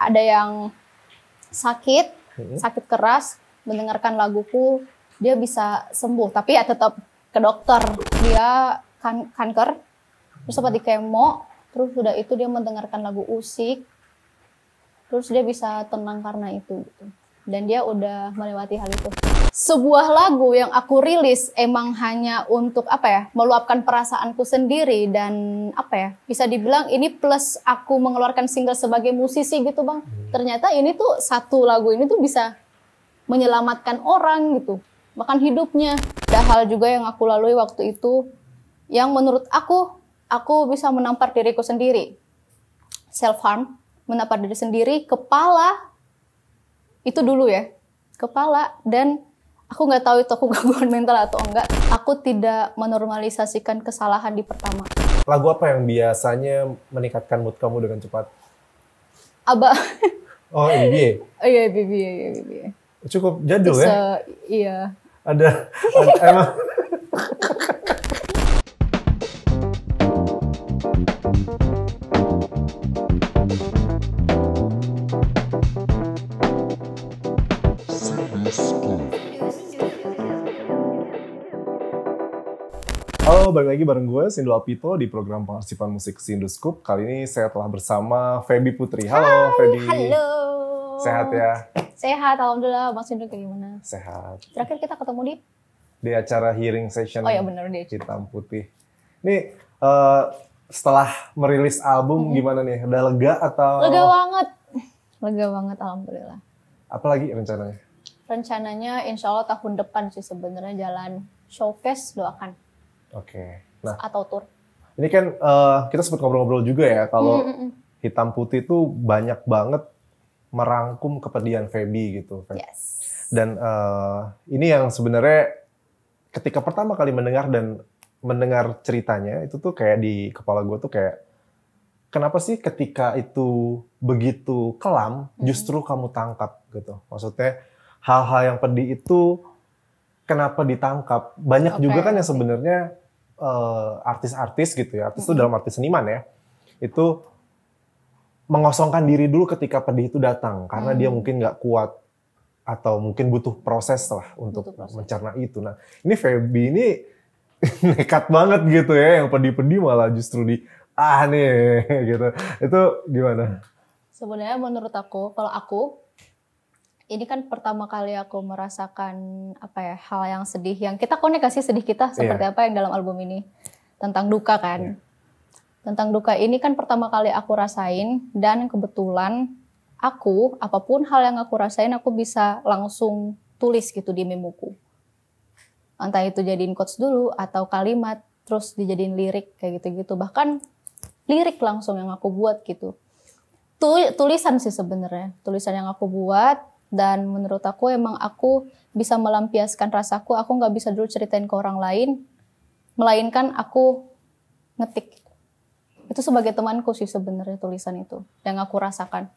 ada yang sakit hmm. sakit keras mendengarkan laguku dia bisa sembuh tapi ya tetap ke dokter dia kan kanker terus sempat di kemo terus sudah itu dia mendengarkan lagu usik terus dia bisa tenang karena itu gitu. dan dia udah melewati hal itu sebuah lagu yang aku rilis emang hanya untuk apa ya meluapkan perasaanku sendiri dan apa ya bisa dibilang ini plus aku mengeluarkan single sebagai musisi gitu bang hmm. ternyata ini tuh satu lagu ini tuh bisa menyelamatkan orang gitu bahkan hidupnya ada hal juga yang aku lalui waktu itu yang menurut aku aku bisa menampar diriku sendiri self harm menampar diri sendiri kepala itu dulu ya kepala dan aku nggak tahu itu aku gangguan mental atau enggak. Aku tidak menormalisasikan kesalahan di pertama. Lagu apa yang biasanya meningkatkan mood kamu dengan cepat? Aba. Oh, IBA. Oh iya, IBA, iya, Cukup jadul ya? iya. Ada, ada emang. balik lagi bareng gue, Sindu Alpito di program pengarsipan musik Scoop. Kali ini saya telah bersama Feby Putri. Halo, Hai, Feby. Halo. Sehat ya? Sehat, Alhamdulillah. bang Sindu kayak gimana? Sehat. Terakhir kita ketemu di? Di acara hearing session. Oh ya benar deh. Hitam Putih. Nih, uh, setelah merilis album hmm. gimana nih? Udah lega atau? Lega banget. Lega banget, Alhamdulillah. Apalagi rencananya? Rencananya insya Allah tahun depan sih sebenarnya jalan showcase doakan. Oke. Okay. Nah, nah, atau tur. Ini kan uh, kita sempat ngobrol-ngobrol juga ya kalau mm -mm. mm. hitam putih itu banyak banget merangkum kepedian Feby gitu. Kan? Yes. Dan uh, ini yang sebenarnya ketika pertama kali mendengar dan mendengar ceritanya itu tuh kayak di kepala gue tuh kayak kenapa sih ketika itu begitu kelam mm-hmm. justru kamu tangkap gitu. Maksudnya hal-hal yang pedih itu kenapa ditangkap? Banyak okay. juga kan yang sebenarnya Eh, artis-artis uh, gitu ya, artis itu dalam arti seniman ya, itu mengosongkan diri dulu ketika pedih itu datang karena hmm. dia mungkin nggak kuat atau mungkin butuh proses lah untuk proses. mencerna itu. Nah, ini Feby ini nekat banget gitu ya, yang pedih-pedih malah justru di ah nih gitu. Itu gimana? Sebenarnya menurut aku, kalau aku ini kan pertama kali aku merasakan apa ya hal yang sedih yang kita kok sedih kita seperti yeah. apa yang dalam album ini tentang duka kan. Yeah. Tentang duka ini kan pertama kali aku rasain dan kebetulan aku apapun hal yang aku rasain aku bisa langsung tulis gitu di memoku. Entah itu jadiin quotes dulu atau kalimat terus dijadiin lirik kayak gitu-gitu bahkan lirik langsung yang aku buat gitu. Tulisan sih sebenarnya, tulisan yang aku buat dan menurut aku emang aku bisa melampiaskan rasaku aku nggak bisa dulu ceritain ke orang lain melainkan aku ngetik itu sebagai temanku sih sebenarnya tulisan itu yang aku rasakan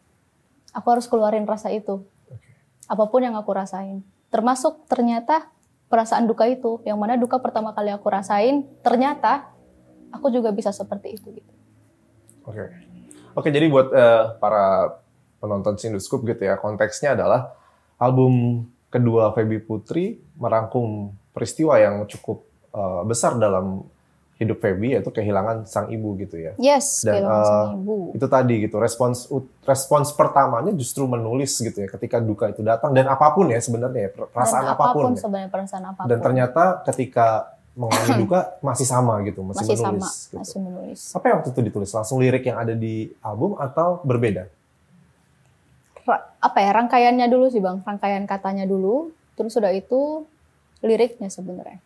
aku harus keluarin rasa itu apapun yang aku rasain termasuk ternyata perasaan duka itu yang mana duka pertama kali aku rasain ternyata aku juga bisa seperti itu gitu oke oke jadi buat uh, para penonton Sinduskop gitu ya. Konteksnya adalah album kedua Feby Putri merangkum peristiwa yang cukup uh, besar dalam hidup Feby yaitu kehilangan sang ibu gitu ya. Yes, Dan, kehilangan uh, sang ibu. Itu tadi gitu respons respons pertamanya justru menulis gitu ya ketika duka itu datang dan apapun ya sebenarnya ya, perasaan dan apapun. apapun ya. sebenarnya perasaan apapun. Dan ternyata ketika mengalami duka masih sama gitu, masih, masih menulis. Sama, gitu. Masih menulis. Apa yang waktu itu ditulis? Langsung lirik yang ada di album atau berbeda? apa ya rangkaiannya dulu sih bang rangkaian katanya dulu terus sudah itu liriknya sebenarnya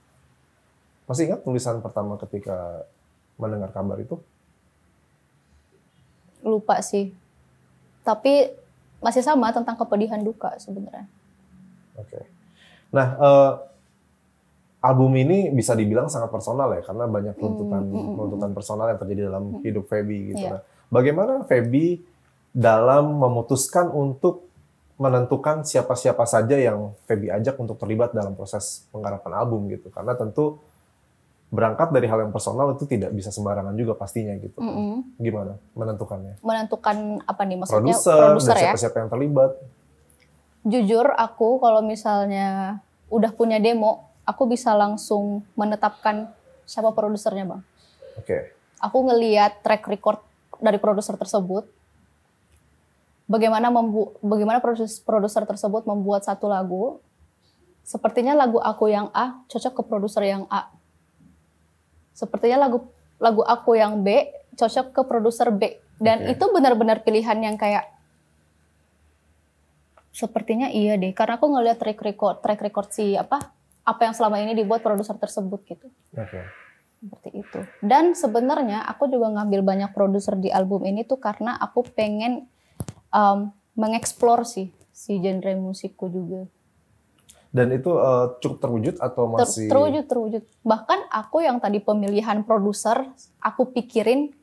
masih ingat tulisan pertama ketika mendengar kabar itu lupa sih tapi masih sama tentang kepedihan duka sebenarnya oke nah uh, album ini bisa dibilang sangat personal ya karena banyak tuntutan hmm, tuntutan hmm, hmm, hmm. personal yang terjadi dalam hidup Feby gitu yeah. nah, bagaimana Feby dalam memutuskan untuk menentukan siapa-siapa saja yang Feby ajak untuk terlibat dalam proses penggarapan album gitu karena tentu berangkat dari hal yang personal itu tidak bisa sembarangan juga pastinya gitu. Mm -hmm. Gimana menentukannya? Menentukan apa nih maksudnya? Produser ya? Siapa-siapa yang terlibat? Jujur aku kalau misalnya udah punya demo, aku bisa langsung menetapkan siapa produsernya bang. Oke. Okay. Aku ngelihat track record dari produser tersebut, bagaimana membu bagaimana produser tersebut membuat satu lagu sepertinya lagu aku yang A cocok ke produser yang A sepertinya lagu lagu aku yang B cocok ke produser B dan okay. itu benar-benar pilihan yang kayak sepertinya iya deh karena aku ngelihat track record track record si apa apa yang selama ini dibuat produser tersebut gitu okay. seperti itu dan sebenarnya aku juga ngambil banyak produser di album ini tuh karena aku pengen um, mengeksplor sih si genre musikku juga. Dan itu uh, cukup terwujud atau masih? Ter, terwujud, terwujud. Bahkan aku yang tadi pemilihan produser, aku pikirin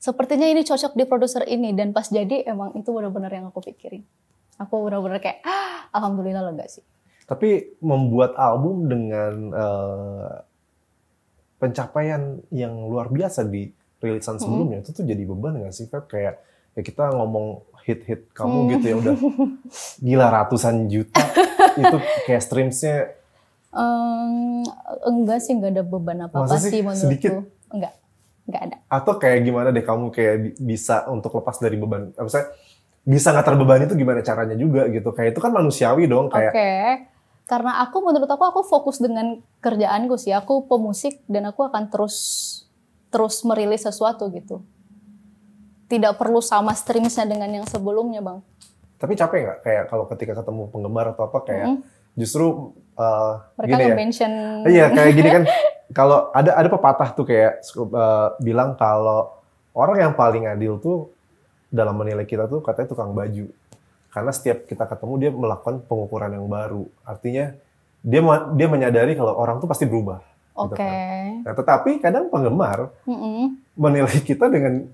sepertinya ini cocok di produser ini. Dan pas jadi emang itu benar-benar yang aku pikirin. Aku benar-benar kayak, ah, alhamdulillah lega sih. Tapi membuat album dengan uh, pencapaian yang luar biasa di rilisan sebelumnya, -hmm. itu tuh jadi beban nggak sih, Feb? Kayak ya kita ngomong hit-hit kamu hmm. gitu ya udah gila ratusan juta itu kayak streamsnya um, enggak sih enggak ada beban apa apa sih, sih menurutku sedikit? enggak enggak ada atau kayak gimana deh kamu kayak bisa untuk lepas dari beban apa eh, misalnya bisa nggak terbebani itu gimana caranya juga gitu kayak itu kan manusiawi dong kayak okay karena aku menurut aku aku fokus dengan kerjaanku sih aku pemusik dan aku akan terus terus merilis sesuatu gitu tidak perlu sama streamsnya dengan yang sebelumnya bang. Tapi capek nggak kayak kalau ketika ketemu penggemar atau apa kayak mm -hmm. justru uh, mereka gini ya. mention iya kayak gini kan kalau ada ada pepatah tuh kayak uh, bilang kalau orang yang paling adil tuh dalam menilai kita tuh katanya tukang baju karena setiap kita ketemu dia melakukan pengukuran yang baru artinya dia dia menyadari kalau orang tuh pasti berubah Oke. Okay. Gitu kan. Nah, tetapi kadang penggemar mm -hmm. menilai kita dengan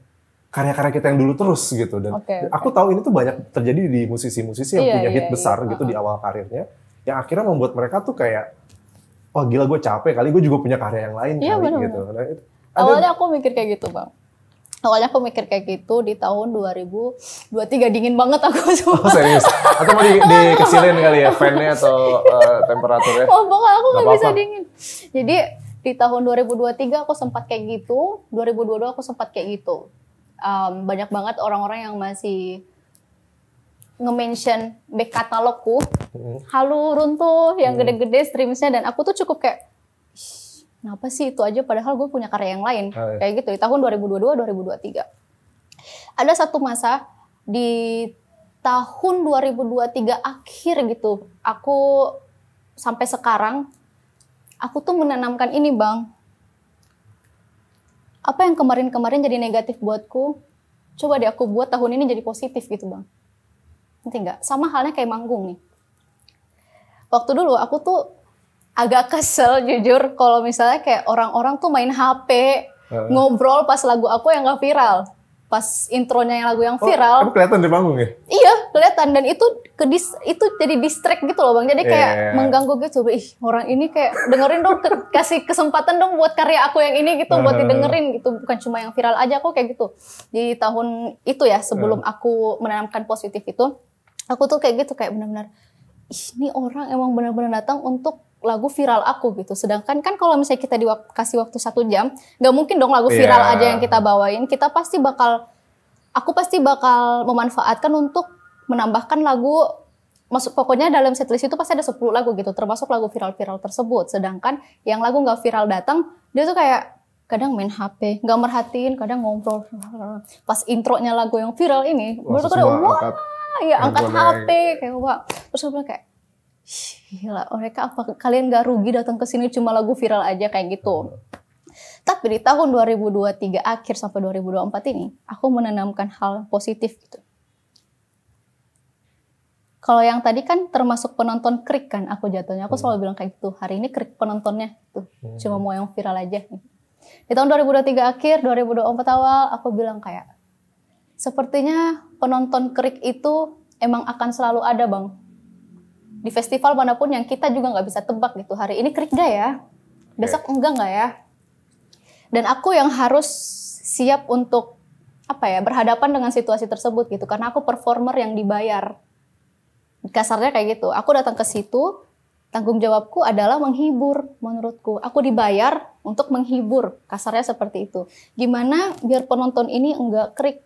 karya-karya kita yang dulu terus gitu dan okay, okay. aku tahu ini tuh banyak terjadi di musisi-musisi yang yeah, punya yeah, hit yeah, besar yeah. gitu uh -huh. di awal karirnya yang akhirnya membuat mereka tuh kayak wah oh, gila gue capek kali gue juga punya karya yang lain yeah, kali bener, gitu nah, itu, ada, awalnya aku mikir kayak gitu bang awalnya aku mikir kayak gitu di tahun 2023 dingin banget aku semua. Oh, serius? Atau mau di, dikecilin kali ya fannya atau uh, temperaturnya? Oh, bang aku nggak bisa dingin. Jadi di tahun 2023 aku sempat kayak gitu, 2022 aku sempat kayak gitu um, banyak banget orang-orang yang masih nge-mention back katalogku mm-hmm. halu runtuh yang mm-hmm. gede-gede streamsnya dan aku tuh cukup kayak kenapa sih itu aja padahal gue punya karya yang lain Hai. Ah, iya. kayak gitu di tahun 2022 2023 ada satu masa di tahun 2023 akhir gitu aku sampai sekarang aku tuh menanamkan ini bang apa yang kemarin-kemarin jadi negatif buatku coba deh aku buat tahun ini jadi positif gitu bang nanti nggak sama halnya kayak manggung nih waktu dulu aku tuh agak kesel jujur kalau misalnya kayak orang-orang tuh main HP uh. ngobrol pas lagu aku yang gak viral pas intronya yang lagu yang oh, viral. Oh, kelihatan di panggung ya? Iya, kelihatan dan itu ke dis, itu jadi distract gitu loh Bang. Jadi iya, kayak yeah. Iya. mengganggu gitu. Ih, orang ini kayak dengerin dong ke, kasih kesempatan dong buat karya aku yang ini gitu buat didengerin gitu, bukan cuma yang viral aja kok kayak gitu. Di tahun itu ya sebelum aku menanamkan positif itu, aku tuh kayak gitu kayak benar-benar ih, ini orang emang benar-benar datang untuk lagu viral aku gitu. Sedangkan kan kalau misalnya kita dikasih waktu satu jam, nggak mungkin dong lagu iya. viral yeah. aja yang kita bawain. Kita pasti bakal, aku pasti bakal memanfaatkan untuk menambahkan lagu. Masuk pokoknya dalam setlist itu pasti ada 10 lagu gitu, termasuk lagu viral-viral tersebut. Sedangkan yang lagu nggak viral datang, dia tuh kayak kadang main HP, nggak merhatiin, kadang ngobrol. Pas intronya lagu yang viral ini, baru tuh kadang wah, ya angkat HP kayak wah. Terus aku kayak, gila oh, mereka apa kalian gak rugi datang ke sini cuma lagu viral aja kayak gitu tapi di tahun 2023 akhir sampai 2024 ini aku menanamkan hal positif gitu kalau yang tadi kan termasuk penonton krik kan aku jatuhnya aku hmm. selalu bilang kayak gitu hari ini krik penontonnya tuh gitu. hmm. cuma mau yang viral aja di tahun 2023 akhir 2024 awal aku bilang kayak sepertinya penonton krik itu emang akan selalu ada bang di festival manapun yang kita juga nggak bisa tebak gitu hari ini krik gak ya besok okay. enggak nggak ya dan aku yang harus siap untuk apa ya berhadapan dengan situasi tersebut gitu karena aku performer yang dibayar kasarnya kayak gitu aku datang ke situ tanggung jawabku adalah menghibur menurutku aku dibayar untuk menghibur kasarnya seperti itu gimana biar penonton ini enggak krik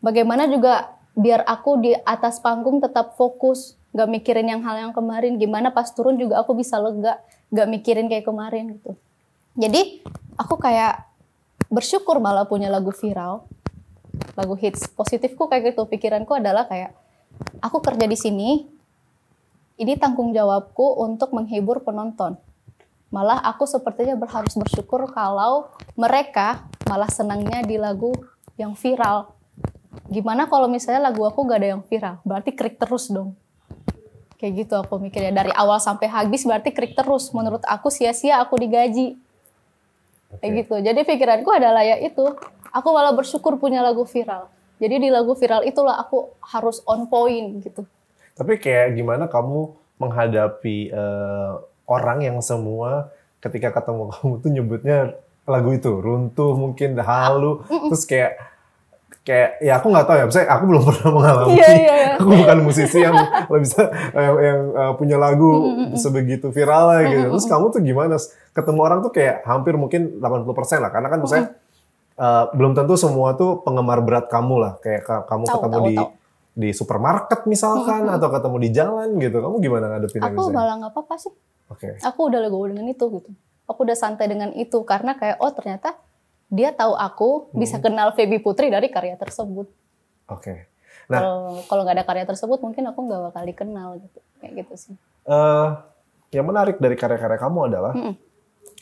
bagaimana juga biar aku di atas panggung tetap fokus gak mikirin yang hal yang kemarin gimana pas turun juga aku bisa lega gak mikirin kayak kemarin gitu jadi aku kayak bersyukur malah punya lagu viral lagu hits positifku kayak gitu pikiranku adalah kayak aku kerja di sini ini tanggung jawabku untuk menghibur penonton malah aku sepertinya harus bersyukur kalau mereka malah senangnya di lagu yang viral gimana kalau misalnya lagu aku gak ada yang viral berarti krik terus dong Kayak gitu aku mikirnya dari awal sampai habis berarti krik terus. Menurut aku sia-sia aku digaji. Okay. Kayak gitu. Jadi pikiranku adalah ya itu. Aku malah bersyukur punya lagu viral. Jadi di lagu viral itulah aku harus on point gitu. Tapi kayak gimana kamu menghadapi uh, orang yang semua ketika ketemu kamu tuh nyebutnya lagu itu runtuh mungkin halu terus kayak kayak ya aku nggak tahu ya saya aku belum pernah mengalami yeah, yeah, iya. aku bukan musisi yang bisa yang, yang uh, punya lagu mm, mm, mm, sebegitu viral lah gitu terus kamu tuh gimana ketemu orang tuh kayak hampir mungkin 80% lah karena kan misalnya mm -hmm. uh, belum tentu semua tuh penggemar berat kamu lah kayak kamu tau, ketemu tau, di tau. di supermarket misalkan mm -hmm. atau ketemu di jalan gitu kamu gimana ngadepin aku misalnya? malah nggak apa-apa sih okay. aku udah legowo dengan itu gitu aku udah santai dengan itu karena kayak oh ternyata dia tahu aku hmm. bisa kenal Feby Putri dari karya tersebut. Oke. Okay. Nah, kalau nggak ada karya tersebut mungkin aku nggak bakal dikenal gitu kayak gitu sih. Uh, yang menarik dari karya-karya kamu adalah mm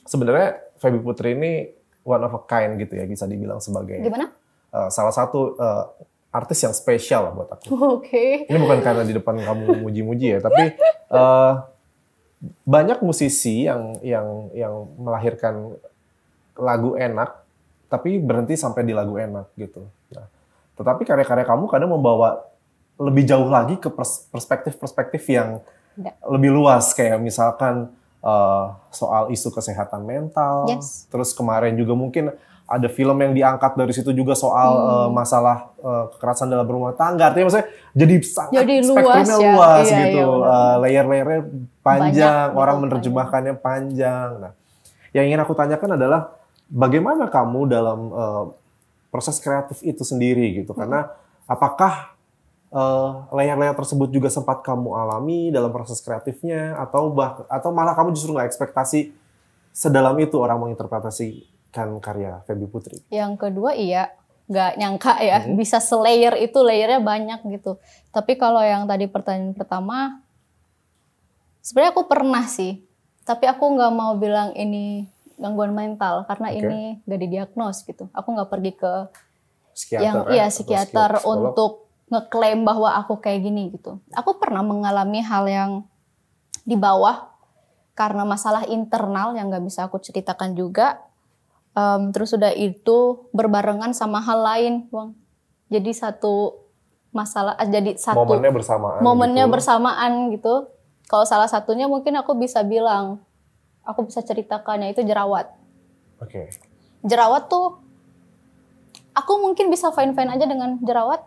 sebenarnya Feby Putri ini one of a kind gitu ya bisa dibilang sebagai. Gimana? Uh, salah satu uh, artis yang spesial buat aku. Oke. Okay. Ini bukan karena di depan kamu muji-muji ya, tapi uh, banyak musisi yang yang yang melahirkan lagu enak tapi berhenti sampai di lagu enak gitu. Nah, tetapi karya-karya kamu kadang membawa lebih jauh lagi ke perspektif-perspektif yang Nggak. lebih luas kayak misalkan uh, soal isu kesehatan mental. Yes. Terus kemarin juga mungkin ada film yang diangkat dari situ juga soal hmm. uh, masalah uh, kekerasan dalam rumah tangga. Artinya maksudnya jadi sangat jadi luas spektrumnya ya. luas iya, gitu. Iya, uh, Layer-layernya panjang, Banyak, orang menerjemahkannya gitu, menerjemahkannya panjang. Nah, yang ingin aku tanyakan adalah Bagaimana kamu dalam uh, proses kreatif itu sendiri gitu? Hmm. Karena apakah eh, layar layar uh, tersebut juga sempat kamu alami dalam proses kreatifnya atau bah atau malah kamu justru nggak ekspektasi sedalam itu orang menginterpretasikan karya Feby Putri? Yang kedua iya, nggak nyangka ya hmm. bisa selayer itu layernya banyak gitu. Tapi kalau yang tadi pertanyaan pertama, sebenarnya aku pernah sih, tapi aku nggak mau bilang ini gangguan mental karena okay. ini gak didiagnos gitu. Aku nggak pergi ke psikiater, yang eh, iya psikiater untuk ngeklaim bahwa aku kayak gini gitu. Aku pernah mengalami hal yang di bawah karena masalah internal yang nggak bisa aku ceritakan juga. Um, terus sudah itu berbarengan sama hal lain, bang. Jadi satu masalah, eh, jadi satu momennya bersamaan. Momennya gitu. bersamaan gitu. Kalau salah satunya mungkin aku bisa bilang aku bisa ceritakan yaitu jerawat. Oke. Okay. Jerawat tuh aku mungkin bisa fine-fine aja dengan jerawat.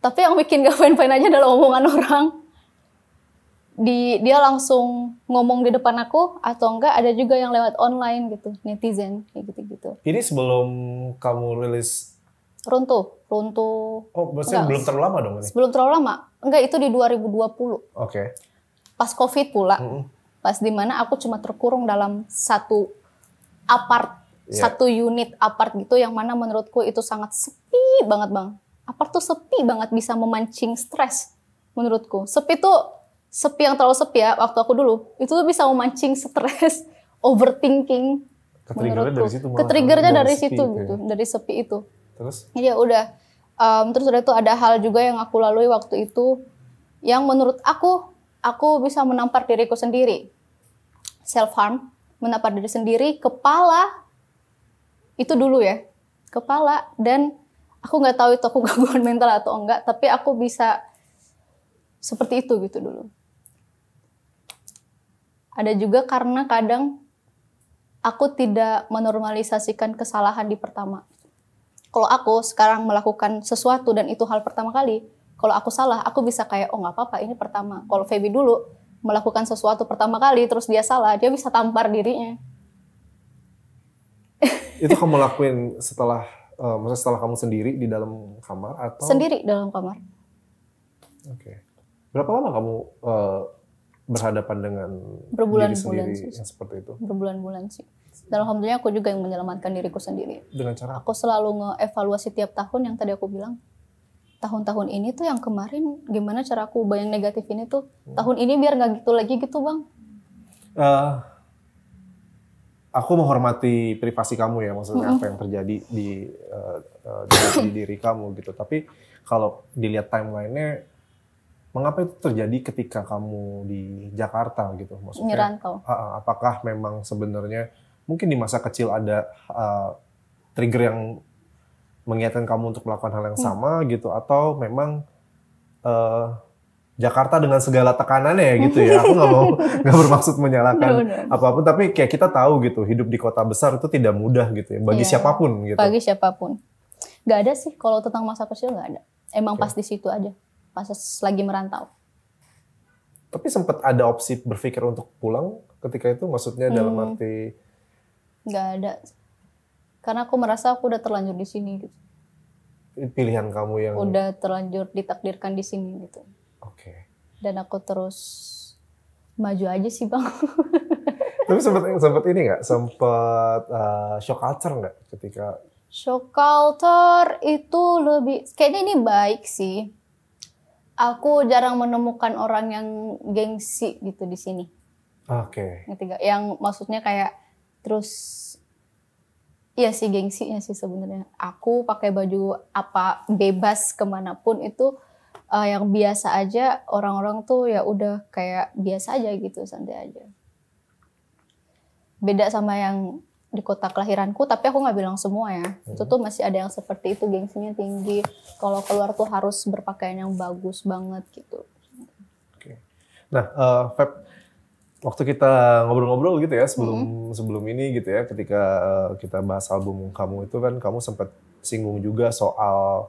Tapi yang bikin gak fine-fine aja adalah omongan orang. Di, dia langsung ngomong di depan aku atau enggak ada juga yang lewat online gitu netizen kayak gitu gitu ini sebelum kamu rilis runtuh runtuh oh maksudnya enggak, belum terlalu lama dong ini belum terlalu lama enggak itu di 2020 oke okay. pas covid pula mm -hmm pas di mana aku cuma terkurung dalam satu apart yeah. satu unit apart gitu yang mana menurutku itu sangat sepi banget bang apart tuh sepi banget bisa memancing stres menurutku sepi tuh sepi yang terlalu sepi ya waktu aku dulu itu tuh bisa memancing stres overthinking Ketriggernya menurutku dari situ ketriggernya dari, sepi, situ gitu ya. dari sepi itu terus iya ya udah um, terus udah itu ada hal juga yang aku lalui waktu itu yang menurut aku aku bisa menampar diriku sendiri. Self harm, menampar diri sendiri, kepala itu dulu ya, kepala dan aku nggak tahu itu aku gangguan mental atau enggak, tapi aku bisa seperti itu gitu dulu. Ada juga karena kadang aku tidak menormalisasikan kesalahan di pertama. Kalau aku sekarang melakukan sesuatu dan itu hal pertama kali, kalau aku salah aku bisa kayak oh nggak apa-apa ini pertama kalau Feby dulu melakukan sesuatu pertama kali terus dia salah dia bisa tampar dirinya itu kamu lakuin setelah uh, setelah kamu sendiri di dalam kamar atau sendiri dalam kamar oke okay. berapa lama kamu uh, berhadapan dengan berbulan-bulan sendiri bulan yang seperti itu berbulan-bulan sih dan alhamdulillah aku juga yang menyelamatkan diriku sendiri dengan cara aku selalu ngevaluasi tiap tahun yang tadi aku bilang tahun-tahun ini tuh yang kemarin gimana cara aku bayang negatif ini tuh hmm. tahun ini biar nggak gitu lagi gitu bang uh, aku menghormati privasi kamu ya maksudnya -hmm. apa yang terjadi di, uh, uh, di, diri kamu gitu tapi kalau dilihat timelinenya mengapa itu terjadi ketika kamu di Jakarta gitu maksudnya Nyerantau. Uh, apakah memang sebenarnya mungkin di masa kecil ada uh, trigger yang mengingatkan kamu untuk melakukan hal yang hmm. sama hmm. gitu atau memang uh, Jakarta dengan segala tekanannya ya gitu ya. Aku nggak mau nggak bermaksud menyalahkan apapun, tapi kayak kita tahu gitu hidup di kota besar itu tidak mudah gitu ya bagi yeah. siapapun gitu. Bagi siapapun, nggak ada sih kalau tentang masa kecil nggak ada. Emang okay. pas di situ aja, pas lagi merantau. Tapi sempat ada opsi berpikir untuk pulang ketika itu, maksudnya dalam hmm. arti nggak ada karena aku merasa aku udah terlanjur di sini gitu pilihan kamu yang udah terlanjur ditakdirkan di sini gitu oke okay. dan aku terus maju aja sih bang tapi sempat sempat ini nggak sempat uh, eh, shock culture nggak ketika shock culture itu lebih kayaknya ini baik sih aku jarang menemukan orang yang gengsi gitu di sini oke okay. yang maksudnya kayak terus Iya sih gengsinya sih sebenarnya. Aku pakai baju apa bebas kemanapun itu uh, yang biasa aja orang-orang tuh ya udah kayak biasa aja gitu santai aja. Beda sama yang di kota kelahiranku tapi aku nggak bilang semua ya. Hmm. Itu tuh masih ada yang seperti itu gengsinya tinggi. Kalau keluar tuh harus berpakaian yang bagus banget gitu. Oke. Nah, uh, Feb waktu kita ngobrol-ngobrol gitu ya sebelum mm -hmm. sebelum ini gitu ya ketika eh, kita bahas album kamu itu kan kamu sempat singgung juga soal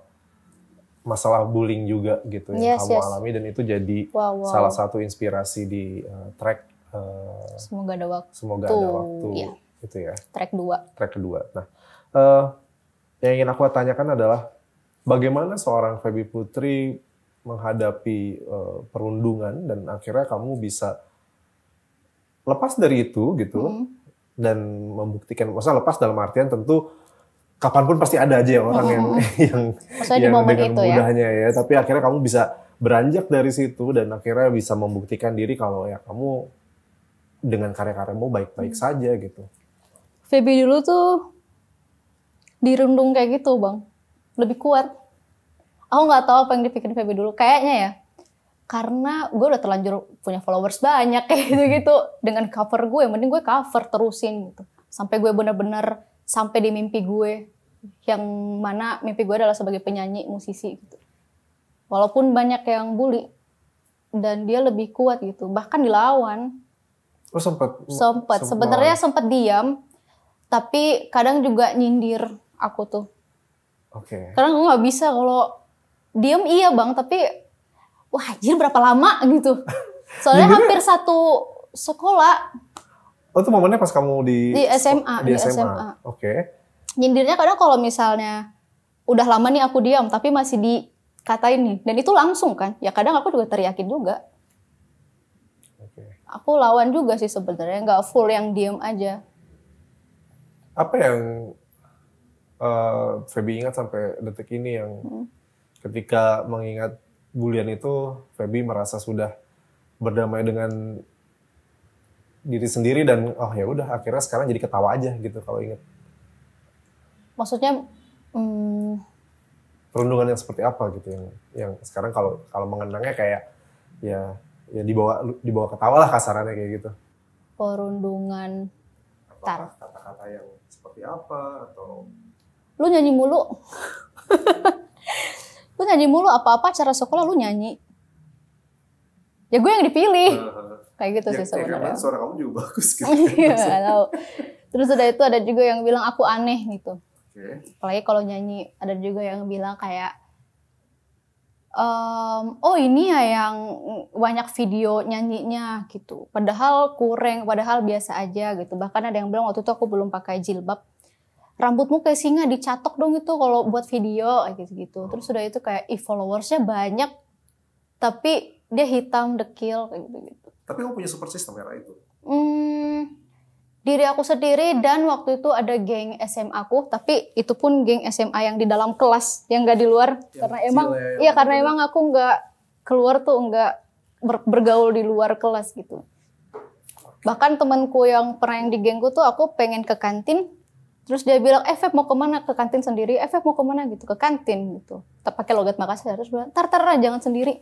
masalah bullying juga gitu yes, yang kamu yes. alami dan itu jadi wow, wow. salah satu inspirasi di uh, track uh, semoga ada waktu semoga ada waktu ya. gitu ya track dua track kedua nah uh, yang ingin aku tanyakan adalah bagaimana seorang Feby Putri menghadapi uh, perundungan dan akhirnya kamu bisa lepas dari itu gitu mm dan membuktikan masa lepas dalam artian tentu kapanpun pasti ada aja ya orang mm yang hmm. yang yang di dengan itu ya. mudahnya ya. ya tapi akhirnya kamu bisa beranjak dari situ dan akhirnya bisa membuktikan diri kalau ya kamu dengan karya-karyamu baik-baik mm. saja gitu. Feby dulu tuh dirundung kayak gitu bang, lebih kuat. Aku nggak tahu apa yang dipikirin Feby dulu, kayaknya ya karena gue udah terlanjur punya followers banyak kayak gitu-gitu dengan cover gue mending gue cover terusin gitu sampai gue bener-bener sampai di mimpi gue yang mana mimpi gue adalah sebagai penyanyi musisi gitu walaupun banyak yang bully dan dia lebih kuat gitu bahkan dilawan oh sempet sempet sebenarnya sempet diam tapi kadang juga nyindir aku tuh okay. karena gue nggak bisa kalau diam iya bang tapi wah anjir berapa lama gitu. Soalnya hampir satu sekolah. Oh itu momennya pas kamu di di SMA, di, SMA. SMA. Oke. Okay. Nyindirnya kadang kalau misalnya udah lama nih aku diam tapi masih dikatain nih dan itu langsung kan. Ya kadang aku juga teriakin juga. Okay. Aku lawan juga sih sebenarnya nggak full yang diam aja. Apa yang uh, Feby ingat sampai detik ini yang hmm. ketika mengingat bulian itu Feby merasa sudah berdamai dengan diri sendiri dan oh ya udah akhirnya sekarang jadi ketawa aja gitu kalau inget. Maksudnya hmm. perundungan yang seperti apa gitu yang yang sekarang kalau kalau mengenangnya kayak ya ya dibawa dibawa ketawa lah kasarannya kayak gitu. Perundungan. tar. kata-kata yang seperti apa atau? Lu nyanyi mulu. lu nyanyi mulu apa-apa cara sekolah lu nyanyi ya gue yang dipilih kayak gitu ya, sih sebenarnya suara kamu juga bagus gitu iya, terus udah itu ada juga yang bilang aku aneh gitu okay. apalagi kalau nyanyi ada juga yang bilang kayak um, oh ini ya yang banyak video nyanyinya gitu. Padahal kurang, padahal biasa aja gitu. Bahkan ada yang bilang waktu itu aku belum pakai jilbab rambutmu kayak singa dicatok dong itu kalau buat video gitu gitu terus sudah itu kayak e followersnya banyak tapi dia hitam dekil kayak gitu gitu tapi kamu punya super system karena ya, itu hmm, diri aku sendiri dan waktu itu ada geng SMA aku tapi itu pun geng SMA yang di dalam kelas yang gak di luar yang karena emang ya, iya karena emang aku nggak keluar tuh nggak bergaul di luar kelas gitu bahkan temanku yang pernah yang di gengku tuh aku pengen ke kantin Terus dia bilang, eh Feb mau kemana? Ke kantin sendiri. Eh Feb mau kemana? Gitu, ke kantin gitu. Tak pakai logat makasih Terus bilang, tar tar jangan sendiri.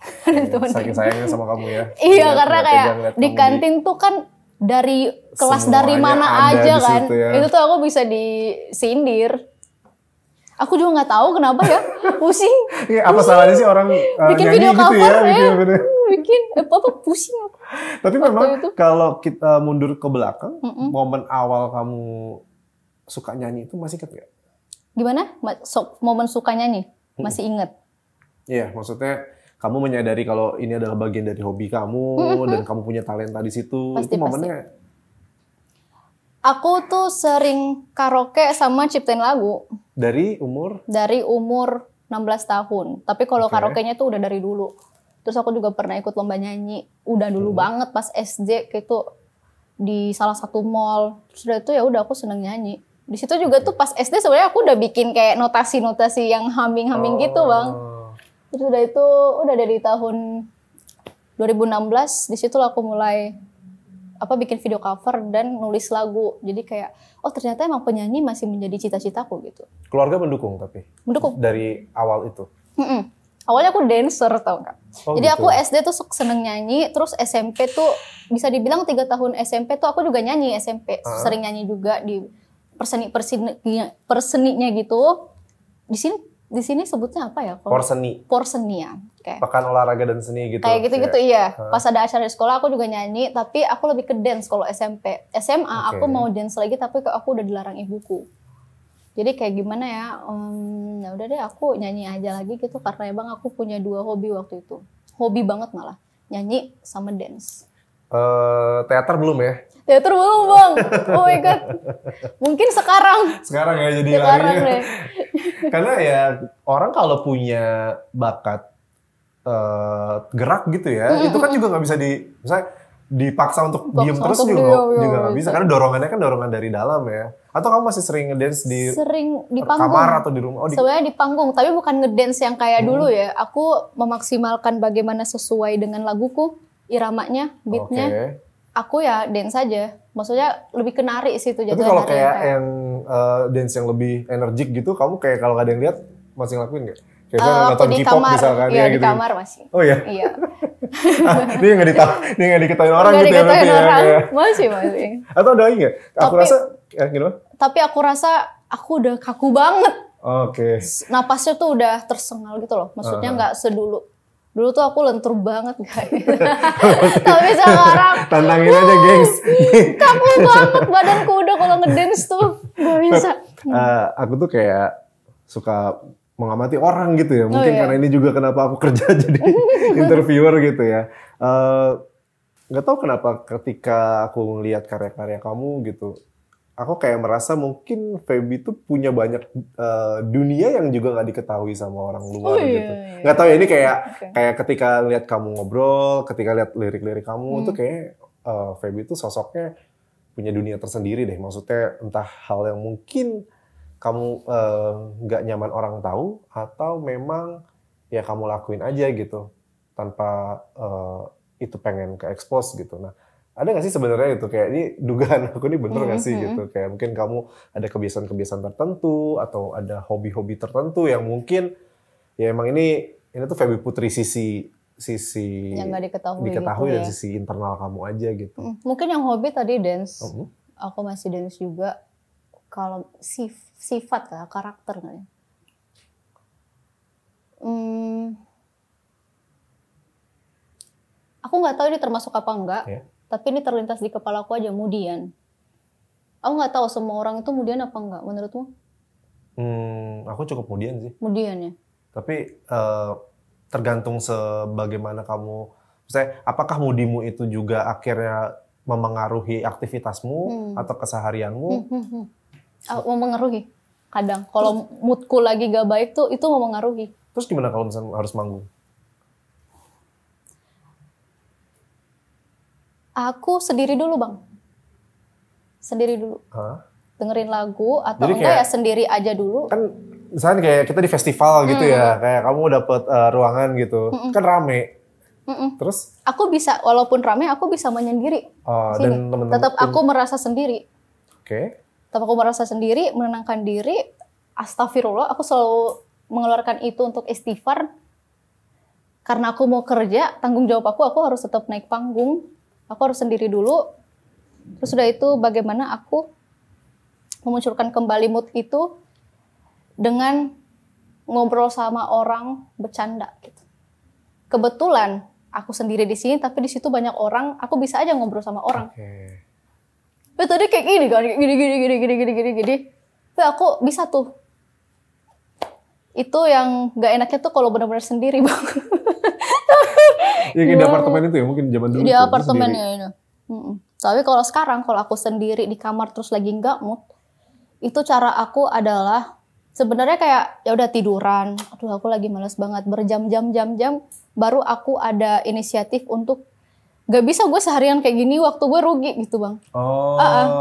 Iya, saking sayangnya sama kamu ya. iya, ya, karena kayak di kantin di... tuh kan dari kelas Semuanya dari mana aja kan. ya. Itu tuh aku bisa disindir. Aku juga nggak tahu kenapa ya, pusing. Iya, apa salahnya sih orang uh, bikin video cover gitu ya? Bikin iya. video bikin eh, apa tuh pusing aku. Tapi Waktu memang itu. kalau kita mundur ke belakang, mm -mm. momen awal kamu suka nyanyi itu masih inget Gimana? So, momen suka nyanyi masih inget? Iya, mm -mm. maksudnya kamu menyadari kalau ini adalah bagian dari hobi kamu mm -hmm. dan kamu punya talenta di situ. Pasti, itu momennya. Pasti. Aku tuh sering karaoke sama ciptain lagu. Dari umur? Dari umur 16 tahun. Tapi kalau okay. karaoke-nya tuh udah dari dulu terus aku juga pernah ikut lomba nyanyi udah dulu hmm. banget pas SD kayak itu di salah satu mall terus udah itu ya udah aku seneng nyanyi di situ juga tuh pas SD sebenarnya aku udah bikin kayak notasi-notasi yang humming-humming gitu, oh. gitu bang terus udah itu udah dari tahun 2016 di lah aku mulai apa bikin video cover dan nulis lagu jadi kayak oh ternyata emang penyanyi masih menjadi cita-citaku gitu keluarga mendukung tapi mendukung dari awal itu mm -mm awalnya aku dancer tau nggak oh, jadi gitu. aku SD tuh seneng nyanyi terus SMP tuh bisa dibilang tiga tahun SMP tuh aku juga nyanyi SMP uh ah. sering nyanyi juga di perseni perseninya perseninya gitu di sini di sini sebutnya apa ya? Porseni. ya. Kayak. Pekan olahraga dan seni gitu. Kayak gitu-gitu iya. Huh? Ah. Pas ada acara di sekolah aku juga nyanyi, tapi aku lebih ke dance kalau SMP. SMA okay. aku mau dance lagi tapi aku udah dilarang ibuku jadi kayak gimana ya um, ya udah deh aku nyanyi aja lagi gitu karena emang aku punya dua hobi waktu itu hobi banget malah nyanyi sama dance uh, teater belum ya teater belum bang oh my god mungkin sekarang sekarang ya jadi sekarang larinya. deh karena ya orang kalau punya bakat uh, gerak gitu ya itu kan juga nggak bisa di misalnya dipaksa untuk diem terus untuk juga, diem, juga iya, nggak bisa iya. karena dorongannya kan dorongan dari dalam ya atau kamu masih sering ngedance di sering di panggung kamar atau di rumah oh, di... sebenarnya di panggung tapi bukan ngedance yang kayak hmm. dulu ya aku memaksimalkan bagaimana sesuai dengan laguku iramanya beatnya okay. aku ya dance aja maksudnya lebih kenari sih itu jadi kalau kayak kayak yang uh, dance yang lebih energik gitu kamu kayak kalau gak ada yang lihat masih ngelakuin gak? Kayak uh, nonton di kamar, misalkan iya, ya di gitu. kamar masih. Oh iya. Iya. ah, ini nggak ditahu, ini nggak diketahui orang gak gitu ya, ya orang. ya. Masih masih. Atau ada lagi nggak? Aku rasa ya, gitu. Tapi aku rasa aku udah kaku banget. Oke. Okay. Napasnya tuh udah tersengal gitu loh. Maksudnya ah. nggak uh -huh. sedulu dulu tuh aku lentur banget guys tapi sekarang tantangin aja gengs kaku banget badanku udah kalau ngedance tuh gak bisa uh, aku tuh kayak suka mengamati orang gitu ya. Oh, mungkin oh, iya. karena ini juga kenapa aku kerja jadi interviewer gitu ya. Eh, nggak uh, tahu kenapa ketika aku melihat karya-karya kamu gitu, aku kayak merasa mungkin Feby tuh punya banyak uh, dunia yang juga nggak diketahui sama orang luar oh, iya, gitu. Iya, iya. Nggak tahu ya ini kayak okay. kayak ketika lihat kamu ngobrol, ketika lihat lirik-lirik kamu hmm. tuh kayak uh, Feby tuh sosoknya punya dunia tersendiri deh. Maksudnya entah hal yang mungkin kamu eh, nggak uh, nyaman orang tahu atau memang ya kamu lakuin aja gitu tanpa uh, itu pengen ke expose gitu. Nah, ada nggak sih sebenarnya itu kayak ini dugaan aku ini bener nggak sih gitu kayak mungkin kamu ada kebiasaan-kebiasaan tertentu atau ada hobi-hobi tertentu yang mungkin ya emang ini ini tuh Feby Putri sisi sisi yang gak diketahui, diketahui gitu dan ya. sisi internal kamu aja gitu. Mm, mungkin yang hobi tadi dance. uh -huh. Aku masih dance juga kalau sif, sifat lah karakter nggak ya hmm, aku nggak tahu ini termasuk apa enggak yeah. tapi ini terlintas di kepala aku aja mudian aku nggak tahu semua orang itu mudian apa enggak menurutmu hmm, aku cukup mudian sih mudian ya tapi uh, tergantung sebagaimana kamu saya apakah mudimu itu juga akhirnya memengaruhi aktivitasmu hmm. atau keseharianmu hmm, hmm, hmm Ah, uh, mempengaruhi kadang. Kalau moodku lagi gak baik tuh itu mempengaruhi. Terus gimana kalau misalnya harus manggung? Aku sendiri dulu bang. Sendiri dulu. Hah? Dengerin lagu atau Jadi enggak ya kayak, ya sendiri aja dulu. Kan misalnya kayak kita di festival gitu ya. Kayak kamu dapet uh, ruangan gitu. -mm. Kan rame. Mm-mm. Terus? Aku bisa, walaupun rame, aku bisa menyendiri. Uh, dan temen-temen tetap aku merasa sendiri. Oke. Okay. Tapi aku merasa sendiri, menenangkan diri, astagfirullah, aku selalu mengeluarkan itu untuk istighfar. Karena aku mau kerja, tanggung jawab aku, aku harus tetap naik panggung. Aku harus sendiri dulu. Terus sudah itu bagaimana aku memunculkan kembali mood itu dengan ngobrol sama orang bercanda gitu. Kebetulan aku sendiri di sini, tapi di situ banyak orang, aku bisa aja ngobrol sama orang. Okay metode kayak gini kan kayak gini gini gini gini gini gini gini tapi aku bisa tuh itu yang gak enaknya tuh kalau benar-benar sendiri bang ya kayak di apartemen itu ya mungkin zaman dulu di apartemen ya ini. tapi kalau sekarang kalau aku sendiri di kamar terus lagi nggak mood itu cara aku adalah sebenarnya kayak ya udah tiduran aduh aku lagi males banget berjam-jam jam-jam baru aku ada inisiatif untuk Gak bisa gue seharian kayak gini waktu gue rugi gitu bang. Oh. Uh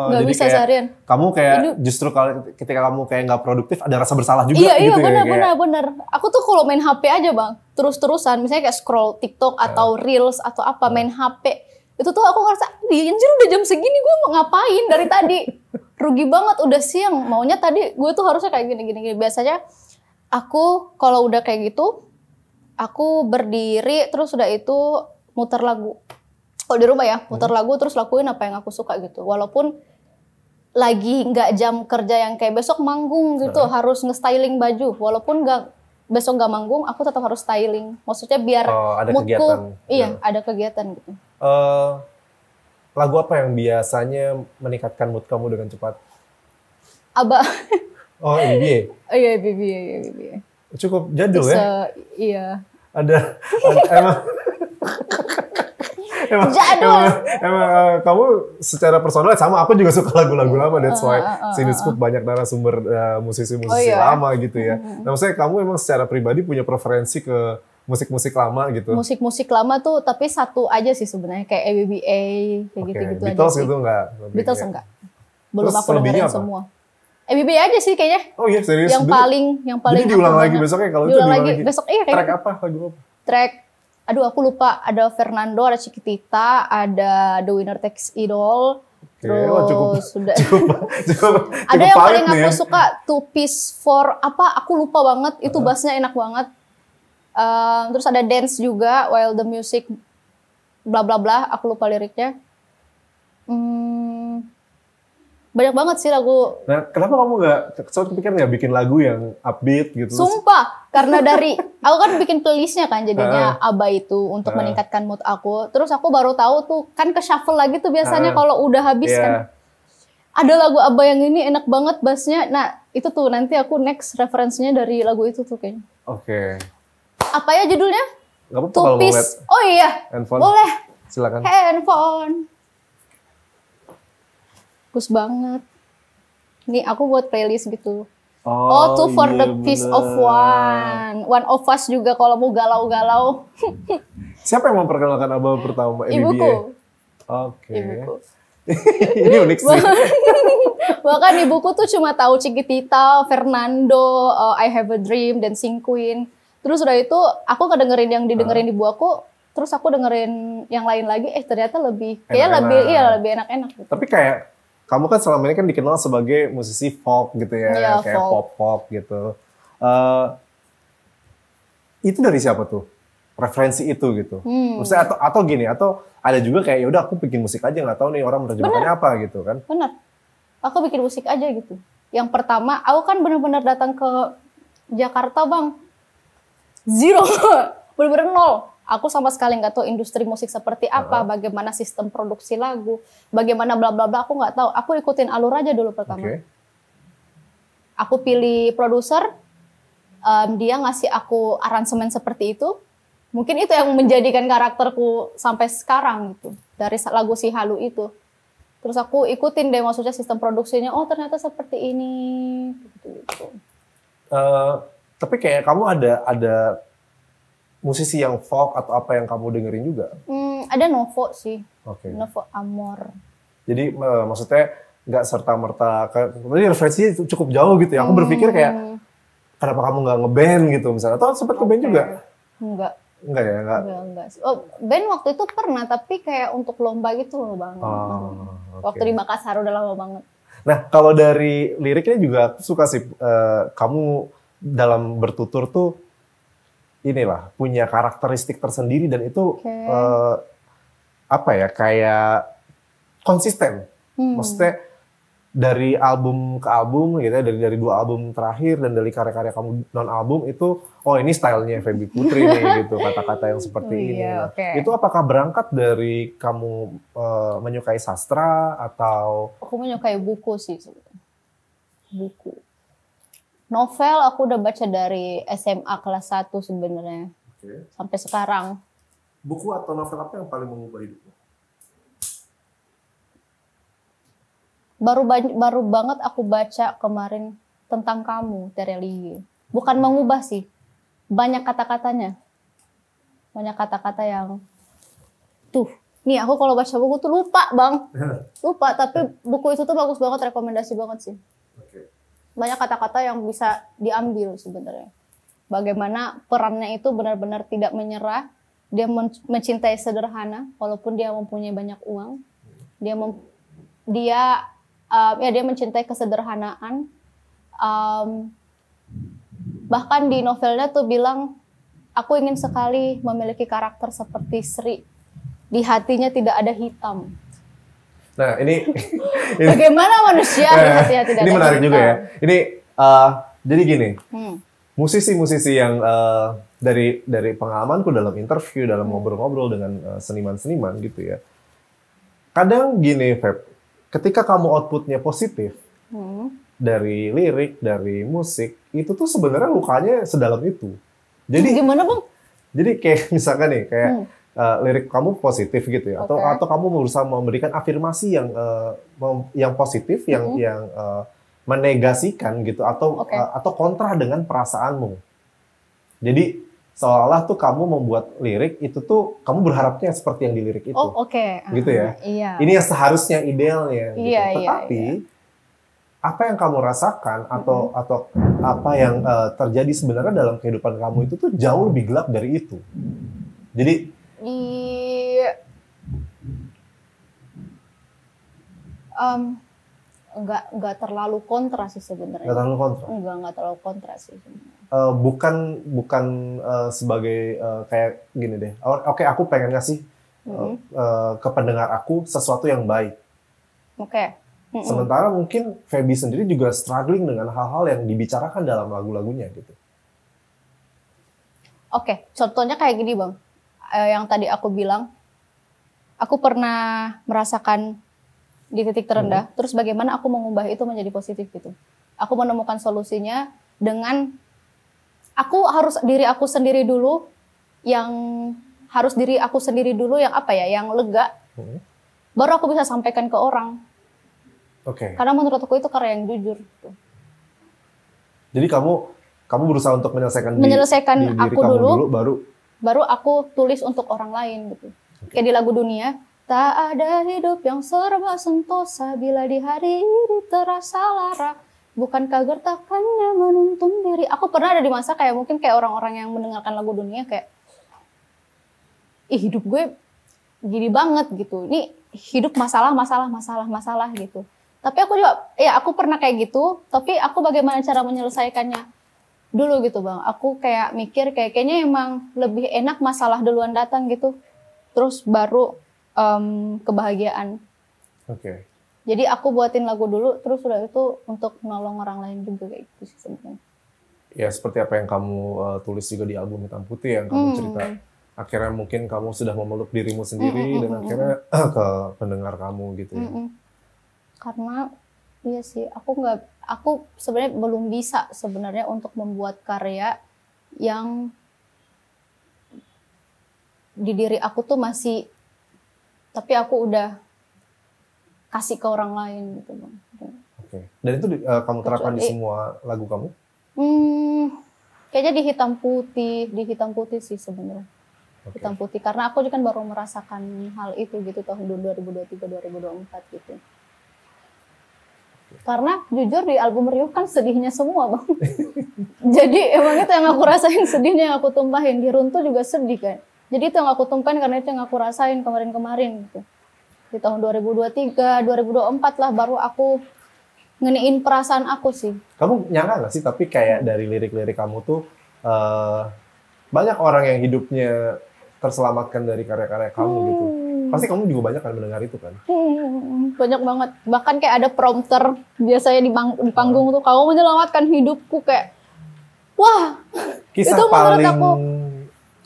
-uh, gak bisa kayak, seharian. Kamu kayak Hidup. justru kalau ketika kamu kayak nggak produktif ada rasa bersalah juga. Iya iya gitu ya, benar ya, benar benar. Aku tuh kalau main HP aja bang terus terusan misalnya kayak scroll TikTok iya. atau reels atau apa iya. main HP itu tuh aku ngerasa anjir udah jam segini gue mau ngapain dari tadi rugi banget udah siang maunya tadi gue tuh harusnya kayak gini gini, gini. biasanya aku kalau udah kayak gitu aku berdiri terus udah itu muter lagu kalau di rumah ya putar hmm. lagu terus lakuin apa yang aku suka gitu walaupun lagi nggak jam kerja yang kayak besok manggung gitu hmm. harus nge-styling baju walaupun nggak besok nggak manggung aku tetap harus styling maksudnya biar oh, ada moodku kegiatan. iya hmm. ada kegiatan gitu uh, lagu apa yang biasanya meningkatkan mood kamu dengan cepat Aba oh, oh iya oh, iya iya iya cukup jadul ya eh, iya ada, ada emang emang, jadul. Emang, emang uh, kamu secara personal sama aku juga suka lagu-lagu lama that's uh, why uh, uh, uh, uh. sini cukup banyak narasumber uh, musisi-musisi oh, iya. lama gitu ya. Mm-hmm. Nah, maksudnya kamu emang secara pribadi punya preferensi ke musik-musik lama gitu. Musik-musik lama tuh tapi satu aja sih sebenarnya kayak ABBA kayak okay. gitu-gitu aja. Beatles gitu enggak? Beatles enggak. Belum Terus aku dengerin apa? semua. ABB aja sih kayaknya. Oh iya serius. Yang paling yang paling Jadi diulang lagi besok ya kalau itu diulang lagi. lagi. Besok iya kayaknya. track gitu. apa lagu apa? Track aduh aku lupa ada Fernando, ada Chiquitita, ada The Winner Takes It All. Okay. Oh, terus cukup, sudah cukup, cukup, cukup ada yang paling aku ya. suka Two Piece for apa aku lupa banget itu uh. bassnya enak banget. Uh, terus ada dance juga while the music bla bla bla aku lupa liriknya. Hmm, banyak banget sih lagu. Nah, kenapa kamu nggak sempat kepikiran ya bikin lagu yang upbeat gitu? Sumpah, karena dari aku kan bikin playlistnya kan jadinya uh, aba itu untuk uh, meningkatkan mood aku. Terus aku baru tahu tuh kan ke shuffle lagi tuh biasanya uh, kalau udah habis yeah. kan. Iya. Ada lagu aba yang ini enak banget bassnya. Nah itu tuh nanti aku next referensinya dari lagu itu tuh kayaknya. Oke. Okay. Apa ya judulnya? Gak apa-apa kalau mau Oh iya. Handphone. Boleh. Silakan. Handphone bagus banget nih aku buat playlist gitu Oh, oh two for iya, the peace of one. One of us juga kalau mau galau-galau. Siapa yang memperkenalkan abah pertama? Eh, Ibuku. Oke. Okay. Ibuku. Ini unik sih. Bahkan ibuku tuh cuma tahu Cikitita, Fernando, uh, I Have a Dream, Dancing Queen. Terus udah itu aku kedengerin yang didengerin di ibu terus aku dengerin yang lain lagi, eh ternyata lebih, kayak lebih, iya lebih enak-enak. Gitu. Tapi kayak kamu kan selama ini kan dikenal sebagai musisi folk gitu ya, ya kayak folk. pop pop gitu. Uh, itu dari siapa tuh? Referensi itu gitu. Hmm. Maksudnya atau atau gini atau ada juga kayak ya udah aku bikin musik aja nggak tahu nih orang menerjemahkannya apa gitu kan? Benar. Aku bikin musik aja gitu. Yang pertama, aku kan benar-benar datang ke Jakarta bang, zero, benar-benar nol aku sama sekali nggak tahu industri musik seperti apa, uh -huh. bagaimana sistem produksi lagu, bagaimana bla bla bla, aku nggak tahu. Aku ikutin alur aja dulu pertama. Okay. Aku pilih produser, um, dia ngasih aku aransemen seperti itu. Mungkin itu yang menjadikan karakterku sampai sekarang gitu dari lagu si halu itu. Terus aku ikutin deh maksudnya sistem produksinya. Oh ternyata seperti ini. Gitu -gitu. Uh, tapi kayak kamu ada ada musisi yang folk atau apa yang kamu dengerin juga? Hmm, ada Novo sih. Okay. Novo Amor. Jadi uh, maksudnya nggak serta merta tadi referensinya cukup jauh gitu ya. Aku hmm. berpikir kayak hmm. kenapa kamu nggak ngeband gitu misalnya atau sempat okay. ngeband juga? Enggak. Enggak ya, enggak. Enggak, enggak. Oh, band waktu itu pernah tapi kayak untuk lomba gitu loh banget. Oh, ah, okay. Hmm. Waktu di Makassar udah lama banget. Nah, kalau dari liriknya juga suka sih uh, kamu dalam bertutur tuh inilah punya karakteristik tersendiri dan itu okay. uh, eh, apa ya kayak konsisten. Hmm. Maksudnya dari album ke album gitu ya, dari dari dua album terakhir dan dari karya-karya kamu non album itu oh ini stylenya Feby Putri nih gitu kata-kata yang seperti oh, iya, ini. nah, okay. Itu apakah berangkat dari kamu uh, menyukai sastra atau aku menyukai buku sih Buku Novel aku udah baca dari SMA kelas 1 sebenarnya. Okay. Sampai sekarang. Buku atau novel apa yang paling mengubah hidupmu? Baru baru banget aku baca kemarin tentang kamu, Terelie. Bukan mengubah sih. Banyak kata-katanya. Banyak kata-kata yang tuh Nih aku kalau baca buku tuh lupa bang, lupa. Tapi buku itu tuh bagus banget, rekomendasi banget sih. Okay banyak kata-kata yang bisa diambil sebenarnya. Bagaimana perannya itu benar-benar tidak menyerah, dia mencintai sederhana walaupun dia mempunyai banyak uang. Dia mem dia um, ya dia mencintai kesederhanaan. Um, bahkan di novelnya tuh bilang aku ingin sekali memiliki karakter seperti Sri. Di hatinya tidak ada hitam Nah, ini, ini bagaimana manusia nasihat eh, tidak Ini menarik juga ya. Ini uh, jadi gini. Hmm. Musisi-musisi yang uh, dari dari pengalamanku dalam interview, dalam ngobrol-ngobrol dengan seniman-seniman uh, gitu ya. Kadang gini, Feb, ketika kamu outputnya positif hmm. dari lirik, dari musik, itu tuh sebenarnya lukanya sedalam itu. Jadi gimana bang? Jadi kayak misalkan nih, kayak hmm uh, lirik kamu positif gitu ya atau okay. atau kamu berusaha memberikan afirmasi yang uh, yang positif yang mm -hmm. yang uh, menegasikan gitu atau okay. uh, atau kontra dengan perasaanmu. Jadi seolah-olah tuh kamu membuat lirik itu tuh kamu berharapnya seperti yang di lirik itu. Oh, Okay. gitu ya. Ah, iya. Ini yang seharusnya idealnya gitu. Iya, iya Tetapi iya, iya. Apa yang kamu rasakan atau mm -hmm. atau apa yang uh, terjadi sebenarnya dalam kehidupan kamu itu tuh jauh lebih gelap dari itu. Jadi di um, nggak nggak terlalu kontra sih sebenarnya nggak terlalu kontra nggak nggak terlalu kontra sih uh, bukan bukan uh, sebagai uh, kayak gini deh oke okay, aku pengen ngasih mm -hmm. uh, ke pendengar aku sesuatu yang baik oke okay. mm -hmm. sementara mungkin Feby sendiri juga struggling dengan hal-hal yang dibicarakan dalam lagu-lagunya gitu oke okay. contohnya kayak gini bang uh, yang tadi aku bilang, aku pernah merasakan di titik terendah. Hmm. Terus bagaimana aku mengubah itu menjadi positif gitu? Aku menemukan solusinya dengan aku harus diri aku sendiri dulu yang harus diri aku sendiri dulu yang apa ya, yang lega. Hmm. Baru aku bisa sampaikan ke orang. Oke. Okay. Karena menurut aku itu karya yang jujur. Gitu. Jadi kamu kamu berusaha untuk menyelesaikan menyelesaikan di, di diri aku kamu dulu, dulu baru baru aku tulis untuk orang lain gitu. Okay. Kayak di lagu dunia, tak ada hidup yang serba sentosa bila di hari ini terasa lara. Bukan Bukankah gertakannya menuntun diri? Aku pernah ada di masa kayak mungkin kayak orang-orang yang mendengarkan lagu dunia kayak, ih hidup gue gini banget gitu. Ini hidup masalah, masalah, masalah, masalah gitu. Tapi aku juga, ya aku pernah kayak gitu, tapi aku bagaimana cara menyelesaikannya? dulu gitu bang. Aku kayak mikir kayak kayaknya emang lebih enak masalah duluan datang gitu. Terus baru um, kebahagiaan. Oke. Okay. Jadi aku buatin lagu dulu, terus udah itu untuk nolong orang lain juga kayak gitu sih sebenarnya. Ya seperti apa yang kamu uh, tulis juga di album Hitam Putih yang kamu hmm. cerita akhirnya mungkin kamu sudah memeluk dirimu sendiri mm hmm, dan -mm. akhirnya ke pendengar kamu gitu ya. Mm Karena Iya sih, aku nggak, aku sebenarnya belum bisa sebenarnya untuk membuat karya yang di diri aku tuh masih, tapi aku udah kasih ke orang lain gitu bang. Oke, dan itu uh, kamu terapkan di semua lagu kamu? Hmm, kayaknya di hitam putih, di hitam putih sih sebenarnya. Okay. Hitam putih karena aku juga kan baru merasakan hal itu gitu tahun 2023 2024 gitu karena jujur di album Riuh kan sedihnya semua bang jadi emang itu yang aku rasain sedihnya yang aku tumpahin di Runtuh juga sedih kan jadi itu yang aku tumpahin karena itu yang aku rasain kemarin-kemarin gitu di tahun 2023 2024 lah baru aku ngenein perasaan aku sih kamu nyangka gak sih tapi kayak dari lirik-lirik kamu tuh uh, banyak orang yang hidupnya terselamatkan dari karya-karya kamu hmm. gitu Pasti kamu juga banyak kan mendengar itu kan? Hmm, banyak banget. Bahkan kayak ada prompter biasanya di, pang di panggung hmm. tuh kamu menyelamatkan hidupku kayak wah. Kisah itu paling menurut aku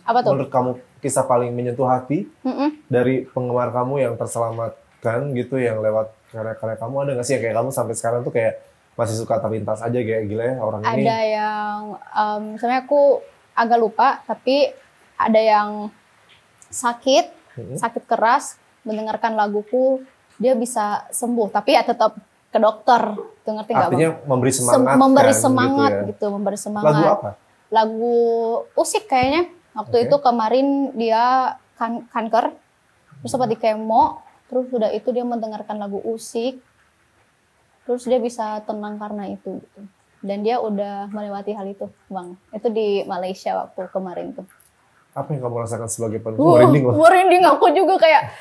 apa tuh? Menurut kamu kisah paling menyentuh hati hmm -mm. dari penggemar kamu yang terselamatkan gitu yang lewat karya-karya kamu ada nggak sih kayak kamu sampai sekarang tuh kayak masih suka terlintas aja kayak gila ya orang ada ini? Ada yang um, sebenarnya aku agak lupa tapi ada yang sakit hmm. sakit keras mendengarkan laguku dia bisa sembuh tapi ya tetap ke dokter itu ngerti artinya gak, memberi semangat Sem kan, memberi semangat gitu, ya. gitu memberi semangat lagu apa lagu usik kayaknya waktu okay. itu kemarin dia kan kanker terus sempat di kemo terus sudah itu dia mendengarkan lagu usik terus dia bisa tenang karena itu gitu dan dia udah melewati hal itu bang itu di Malaysia waktu kemarin tuh apa yang kamu rasakan sebagai penulis? Uh, merinding loh. Merinding aku juga kayak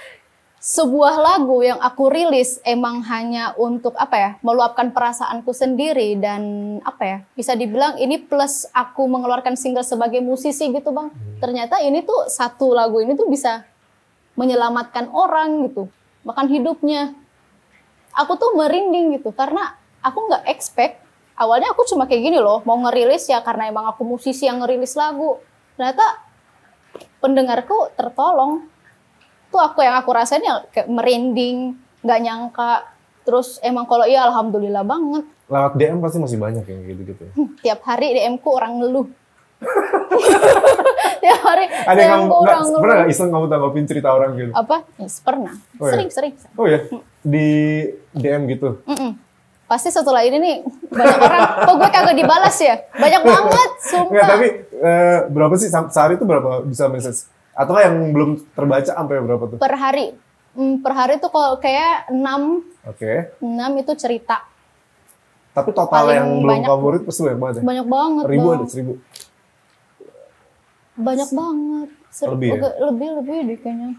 sebuah lagu yang aku rilis emang hanya untuk apa ya meluapkan perasaanku sendiri dan apa ya bisa dibilang ini plus aku mengeluarkan single sebagai musisi gitu bang hmm. ternyata ini tuh satu lagu ini tuh bisa menyelamatkan orang gitu bahkan hidupnya aku tuh merinding gitu karena aku nggak expect awalnya aku cuma kayak gini loh mau ngerilis ya karena emang aku musisi yang ngerilis lagu ternyata pendengarku tertolong tuh aku yang aku rasain ya kayak merinding nggak nyangka terus emang kalau iya alhamdulillah banget lewat DM pasti masih banyak yang gitu gitu tiap hari DM ku orang ngeluh tiap hari ada yang ngeluh. orang nggak, ngeluh. pernah nggak iseng kamu tanggapin cerita orang gitu apa yes, pernah sering oh, sering, iya? sering sering oh ya di DM gitu mm -mm pasti setelah ini nih banyak orang kok gue kagak dibalas ya banyak banget sumpah Nggak, tapi eh, berapa sih sehari itu berapa bisa message atau yang belum terbaca sampai berapa tuh per hari hmm, per hari tuh kalau kayak enam oke okay. itu cerita tapi total Paling yang belum banyak, kamu pasti banyak banget ya? banyak banget ribu ada seribu banyak banget Seri, lebih ya? lebih lebih deh kayaknya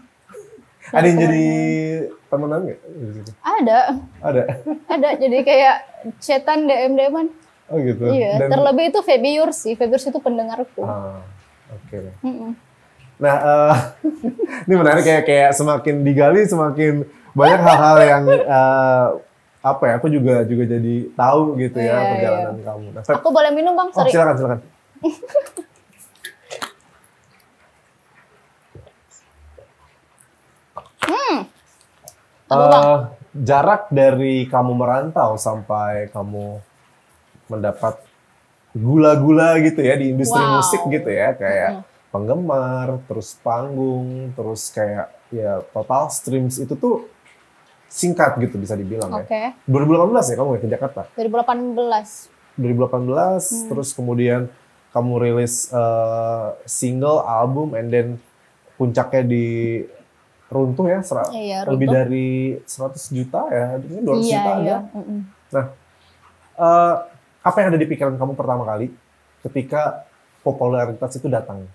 ada yang jadi temenan nggak? Ada. Ada. ada. Jadi kayak setan DM DMan. Oh gitu. Iya. Dan, terlebih itu Febiur sih. Febiur itu pendengarku. Ah, Oke. Okay. Mm -mm. Nah, uh, ini menarik kayak kayak semakin digali semakin banyak hal-hal yang uh, apa ya? Aku juga juga jadi tahu gitu ya yeah, iya, iya. perjalanan yeah. kamu. Nah, aku boleh minum bang? Oh, Sorry. Oh, silakan silakan. Hmm. Uh, jarak dari kamu merantau sampai kamu mendapat gula-gula gitu ya di industri wow. musik gitu ya kayak -hmm. penggemar, terus panggung, terus kayak ya total streams itu tuh singkat gitu bisa dibilang okay. ya. 2018 ya kamu ya, ke Jakarta? 2018. 2018 hmm. terus kemudian kamu rilis uh, single, album and then puncaknya di runtuh ya, ser- iya, runtuh. Iya, lebih dari 100 juta ya, ini 200 iya, juta Mm Nah, uh, apa yang ada di pikiran kamu pertama kali ketika popularitas itu datang?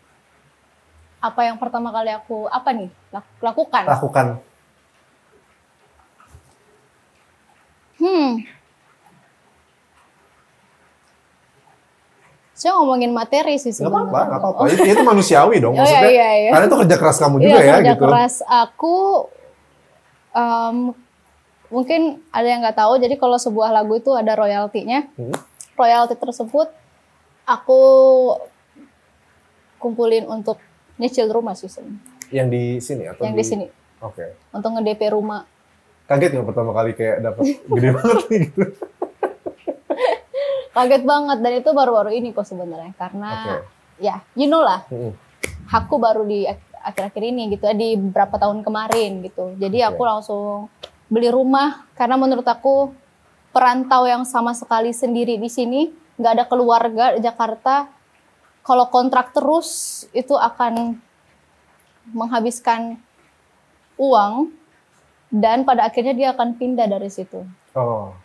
Apa yang pertama kali aku apa nih lakukan? Lakukan. Hmm, Saya ngomongin materi sih sebenarnya. Gak apa-apa, apa-apa. Ya, itu, itu manusiawi dong. Iya, maksudnya, iya, iya, iya. karena itu kerja keras kamu iya, juga iya, ya. Kerja gitu. keras aku, um, mungkin ada yang nggak tahu. Jadi kalau sebuah lagu itu ada royaltinya, hmm. royalti tersebut aku kumpulin untuk nyicil rumah sih sebenarnya. Yang di sini atau Yang di, di sini. Oke. Okay. Untuk ngedp rumah. Kaget nggak pertama kali kayak dapat gede banget gitu? Kaget banget dan itu baru-baru ini kok sebenarnya karena okay. ya you know lah. Aku baru di akhir-akhir ini gitu ya, di beberapa tahun kemarin gitu. Jadi okay. aku langsung beli rumah karena menurut aku perantau yang sama sekali sendiri di sini, nggak ada keluarga di Jakarta. Kalau kontrak terus itu akan menghabiskan uang dan pada akhirnya dia akan pindah dari situ. Oh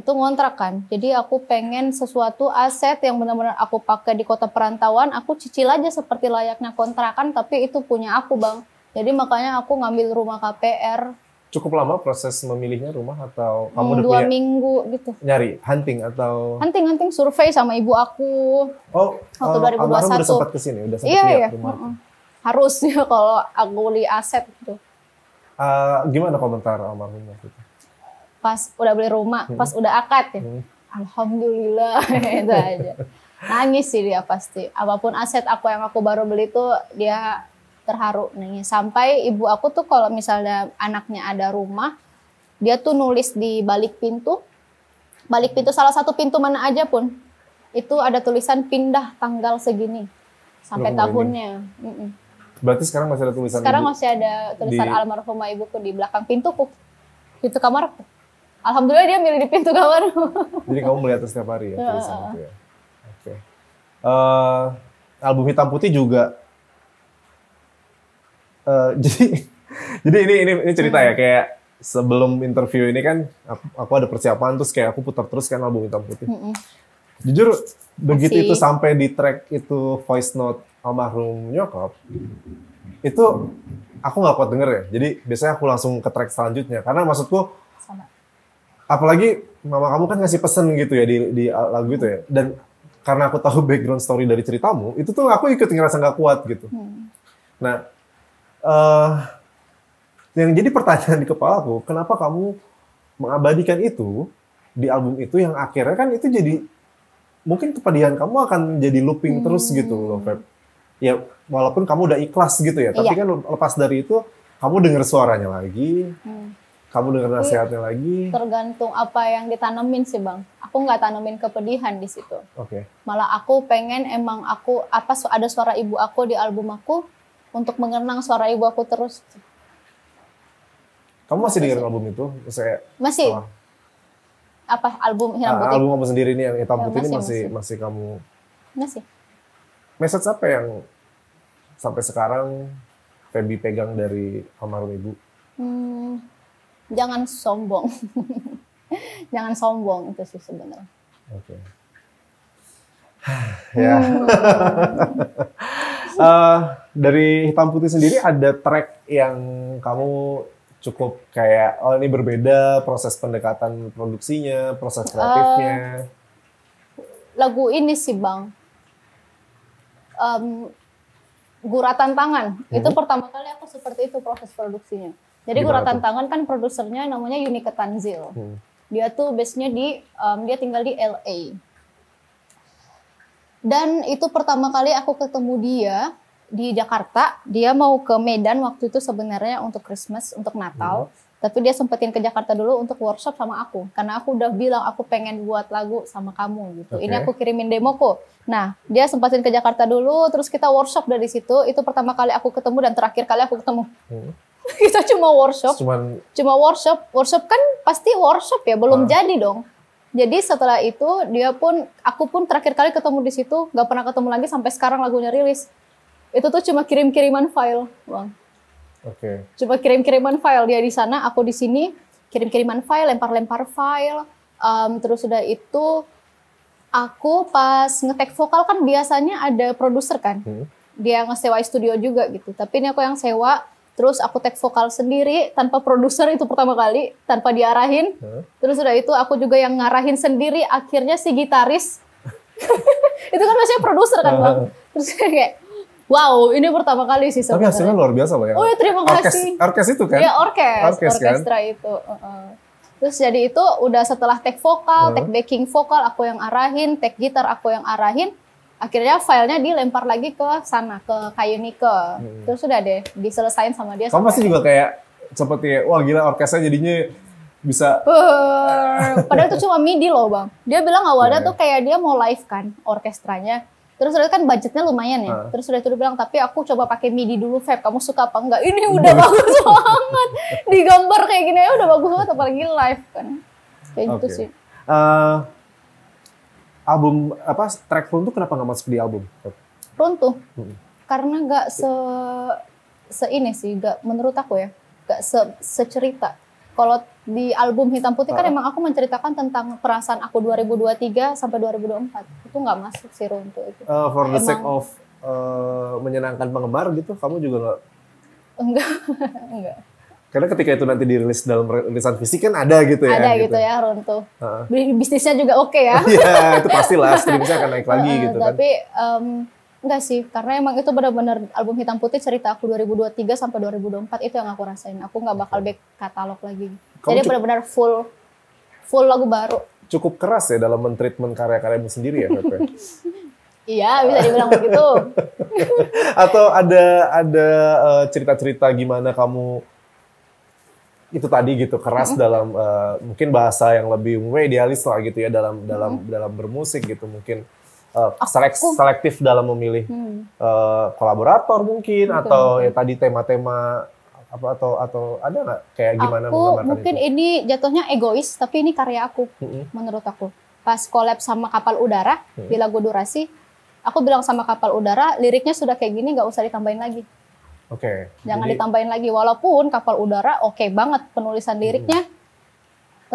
itu ngontrak kan. Jadi aku pengen sesuatu aset yang benar-benar aku pakai di kota perantauan, aku cicil aja seperti layaknya kontrakan tapi itu punya aku, Bang. Jadi makanya aku ngambil rumah KPR. Cukup lama proses memilihnya rumah atau kamu hmm, udah dua punya minggu gitu. Nyari hunting atau hunting hunting survei sama ibu aku. Oh, waktu uh, 2021. sempat kesini, udah sempat iya, lihat iya. rumah. Uh -uh. Harusnya kalau aku beli aset gitu. Uh, gimana komentar almarhum waktu pas udah beli rumah, hmm. pas udah akad ya. Hmm. Alhamdulillah itu aja. Nangis sih dia pasti. Apapun aset aku yang aku baru beli itu dia terharu nangis. Sampai ibu aku tuh kalau misalnya anaknya ada rumah, dia tuh nulis di balik pintu. Balik pintu salah satu pintu mana aja pun itu ada tulisan pindah tanggal segini sampai Rumah tahunnya. Mm Berarti sekarang masih ada tulisan Sekarang ibu masih ada tulisan di... almarhumah ibuku di belakang pintuku. Pintu kamarku. Alhamdulillah dia milih di pintu kamar. Jadi kamu melihat setiap hari ya tulisan itu ya. Oke. Okay. Uh, eh, album hitam putih juga. Uh, jadi jadi ini ini ini cerita ya, hmm. ya kayak sebelum interview ini kan aku, aku ada persiapan terus kayak aku putar terus kan album hitam putih. Hmm. Jujur begitu itu sampai di track itu voice note almarhum nyokap itu aku nggak kuat denger ya. Jadi biasanya aku langsung ke track selanjutnya karena maksudku apalagi mama kamu kan ngasih pesen gitu ya di, di lagu itu ya dan karena aku tahu background story dari ceritamu itu tuh aku ikut ngerasa nggak kuat gitu hmm. nah uh, yang jadi pertanyaan di kepala aku kenapa kamu mengabadikan itu di album itu yang akhirnya kan itu jadi mungkin kepedihan kamu akan jadi looping hmm. terus gitu loh Feb ya walaupun kamu udah ikhlas gitu ya iya. tapi kan lepas dari itu kamu dengar suaranya lagi hmm kamu dengar nasihatnya lagi. Tergantung apa yang ditanemin sih bang. Aku nggak tanemin kepedihan di situ. Oke. Okay. Malah aku pengen emang aku apa ada suara ibu aku di album aku untuk mengenang suara ibu aku terus. Kamu masih dengar album itu? Saya masih. Sama. Apa album hitam ah, putih? Ah, album kamu sendiri nih yang hitam ya, putih masih, ini masih, masih masih kamu. Masih. Message apa yang sampai sekarang Feby pegang dari almarhum ibu? Hmm, jangan sombong. jangan sombong itu sih sebenarnya. Oke. Okay. ya. Hmm. uh, dari hitam putih sendiri ada track yang kamu cukup kayak oh ini berbeda proses pendekatan produksinya, proses kreatifnya. Uh, lagu ini sih bang, um, guratan tangan hmm. itu pertama kali aku seperti itu proses produksinya. Jadi Gimana Guratan itu? Tangan kan produsernya namanya Unique Tanzil. Hmm. Dia tuh base-nya di um, dia tinggal di LA. Dan itu pertama kali aku ketemu dia di Jakarta. Dia mau ke Medan waktu itu sebenarnya untuk Christmas, untuk Natal. Hmm. Tapi dia sempetin ke Jakarta dulu untuk workshop sama aku. Karena aku udah bilang aku pengen buat lagu sama kamu gitu. Okay. Ini aku kirimin demo kok. Nah, dia sempetin ke Jakarta dulu, terus kita workshop dari situ. Itu pertama kali aku ketemu dan terakhir kali aku ketemu. Hmm. kita cuma workshop. Cuman... Cuma workshop. Workshop kan pasti workshop ya, belum uh. jadi dong. Jadi setelah itu dia pun, aku pun terakhir kali ketemu di situ, nggak pernah ketemu lagi sampai sekarang lagunya rilis. Itu tuh cuma kirim-kiriman file, bang. Oke. Okay. Cuma kirim-kiriman file dia di sana, aku di sini kirim-kiriman file, lempar-lempar file. Um, terus udah itu aku pas ngetek vokal kan biasanya ada produser kan. Hmm. Dia ngesewa studio juga gitu. Tapi ini aku yang sewa terus aku take vokal sendiri tanpa produser itu pertama kali tanpa diarahin terus udah itu aku juga yang ngarahin sendiri akhirnya si gitaris itu kan masih produser kan bang terus kayak Wow, ini pertama kali sih sebenernya. Tapi hasilnya luar biasa loh ya. Oh ya terima kasih. Orkes, orkes itu kan? Iya orkes, orkes kan? orkestra itu. Uh -uh. Terus jadi itu udah setelah take vokal, uh -huh. take backing vokal aku yang arahin, take gitar aku yang arahin akhirnya filenya dilempar lagi ke sana ke kayu nikel hmm. terus sudah deh diselesain sama dia kamu pasti juga kayak seperti wah gila orkestra jadinya bisa padahal itu cuma midi loh bang dia bilang awalnya yeah. tuh kayak dia mau live kan orkestranya terus udah kan budgetnya lumayan ya uh. terus udah itu dia bilang tapi aku coba pakai midi dulu Feb kamu suka apa enggak ini udah bagus banget digambar kayak gini ya udah bagus banget apalagi live kan kayak okay. gitu sih uh, album apa track runtuh kenapa nggak masuk di album? Runtuh. Hmm. Karena nggak se se ini sih, nggak menurut aku ya, nggak se secerita. Kalau di album Hitam Putih kan uh. emang aku menceritakan tentang perasaan aku 2023 sampai 2024. Itu nggak masuk sih runtuh itu. Uh, for the sake of uh, menyenangkan penggemar gitu, kamu juga nggak? Enggak, enggak. Karena ketika itu nanti dirilis dalam rilisan fisik kan ada gitu ya. Ada gitu, gitu ya runtuh. Uh-huh. Bisnisnya juga oke okay ya. Iya itu pastilah streamsnya akan naik lagi uh, gitu tapi, kan. Tapi um, enggak sih karena emang itu benar-benar album hitam putih cerita aku 2023 sampai 2024 itu yang aku rasain. Aku nggak bakal back katalog lagi. Kamu Jadi benar-benar full full lagu baru. Cukup keras ya dalam mentreatment karya-karyamu sendiri ya Pepe. Iya, bisa dibilang begitu. Atau ada ada eh, cerita-cerita uh, gimana kamu itu tadi gitu keras mm -hmm. dalam uh, mungkin bahasa yang lebih umumnya idealis lah gitu ya dalam dalam mm -hmm. dalam bermusik gitu mungkin uh, selek selektif dalam memilih mm. uh, kolaborator mungkin Betul. atau ya tadi tema-tema apa atau atau ada nggak kayak gimana aku mungkin itu? ini jatuhnya egois tapi ini karya aku mm -hmm. menurut aku pas collab sama kapal udara mm -hmm. di lagu durasi aku bilang sama kapal udara liriknya sudah kayak gini nggak usah ditambahin lagi Oke. Okay. Jangan Jadi, ditambahin lagi walaupun kapal udara oke okay banget penulisan hmm. liriknya. Hmm.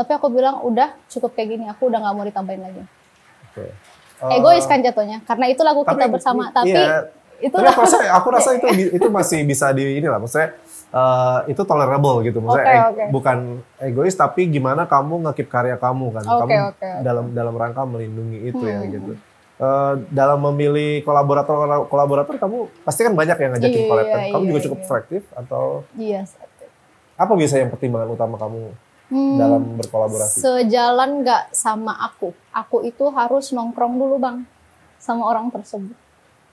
Tapi aku bilang udah cukup kayak gini, aku udah nggak mau ditambahin lagi. Oke. Okay. Uh, Egois eh, kan jatuhnya, karena itu lagu kita bersama. Tapi iya, itu tapi aku rasa, aku rasa itu itu masih bisa di ini lah, maksudnya uh, itu tolerable gitu. Maksudnya okay, eh, okay. bukan egois tapi gimana kamu ngekip karya kamu kan. Okay, kamu okay, okay. dalam dalam rangka melindungi itu ya, hmm. ya gitu. Eh, dalam memilih kolaborator kolaborator kamu pasti kan banyak yang ngajakin yeah, kan? iya, Kamu yeah, juga iya. cukup yeah. selektif atau? Iya yes, Apa biasanya yang pertimbangan utama kamu hmm, dalam berkolaborasi? Sejalan nggak sama aku. Aku itu harus nongkrong dulu bang sama orang tersebut.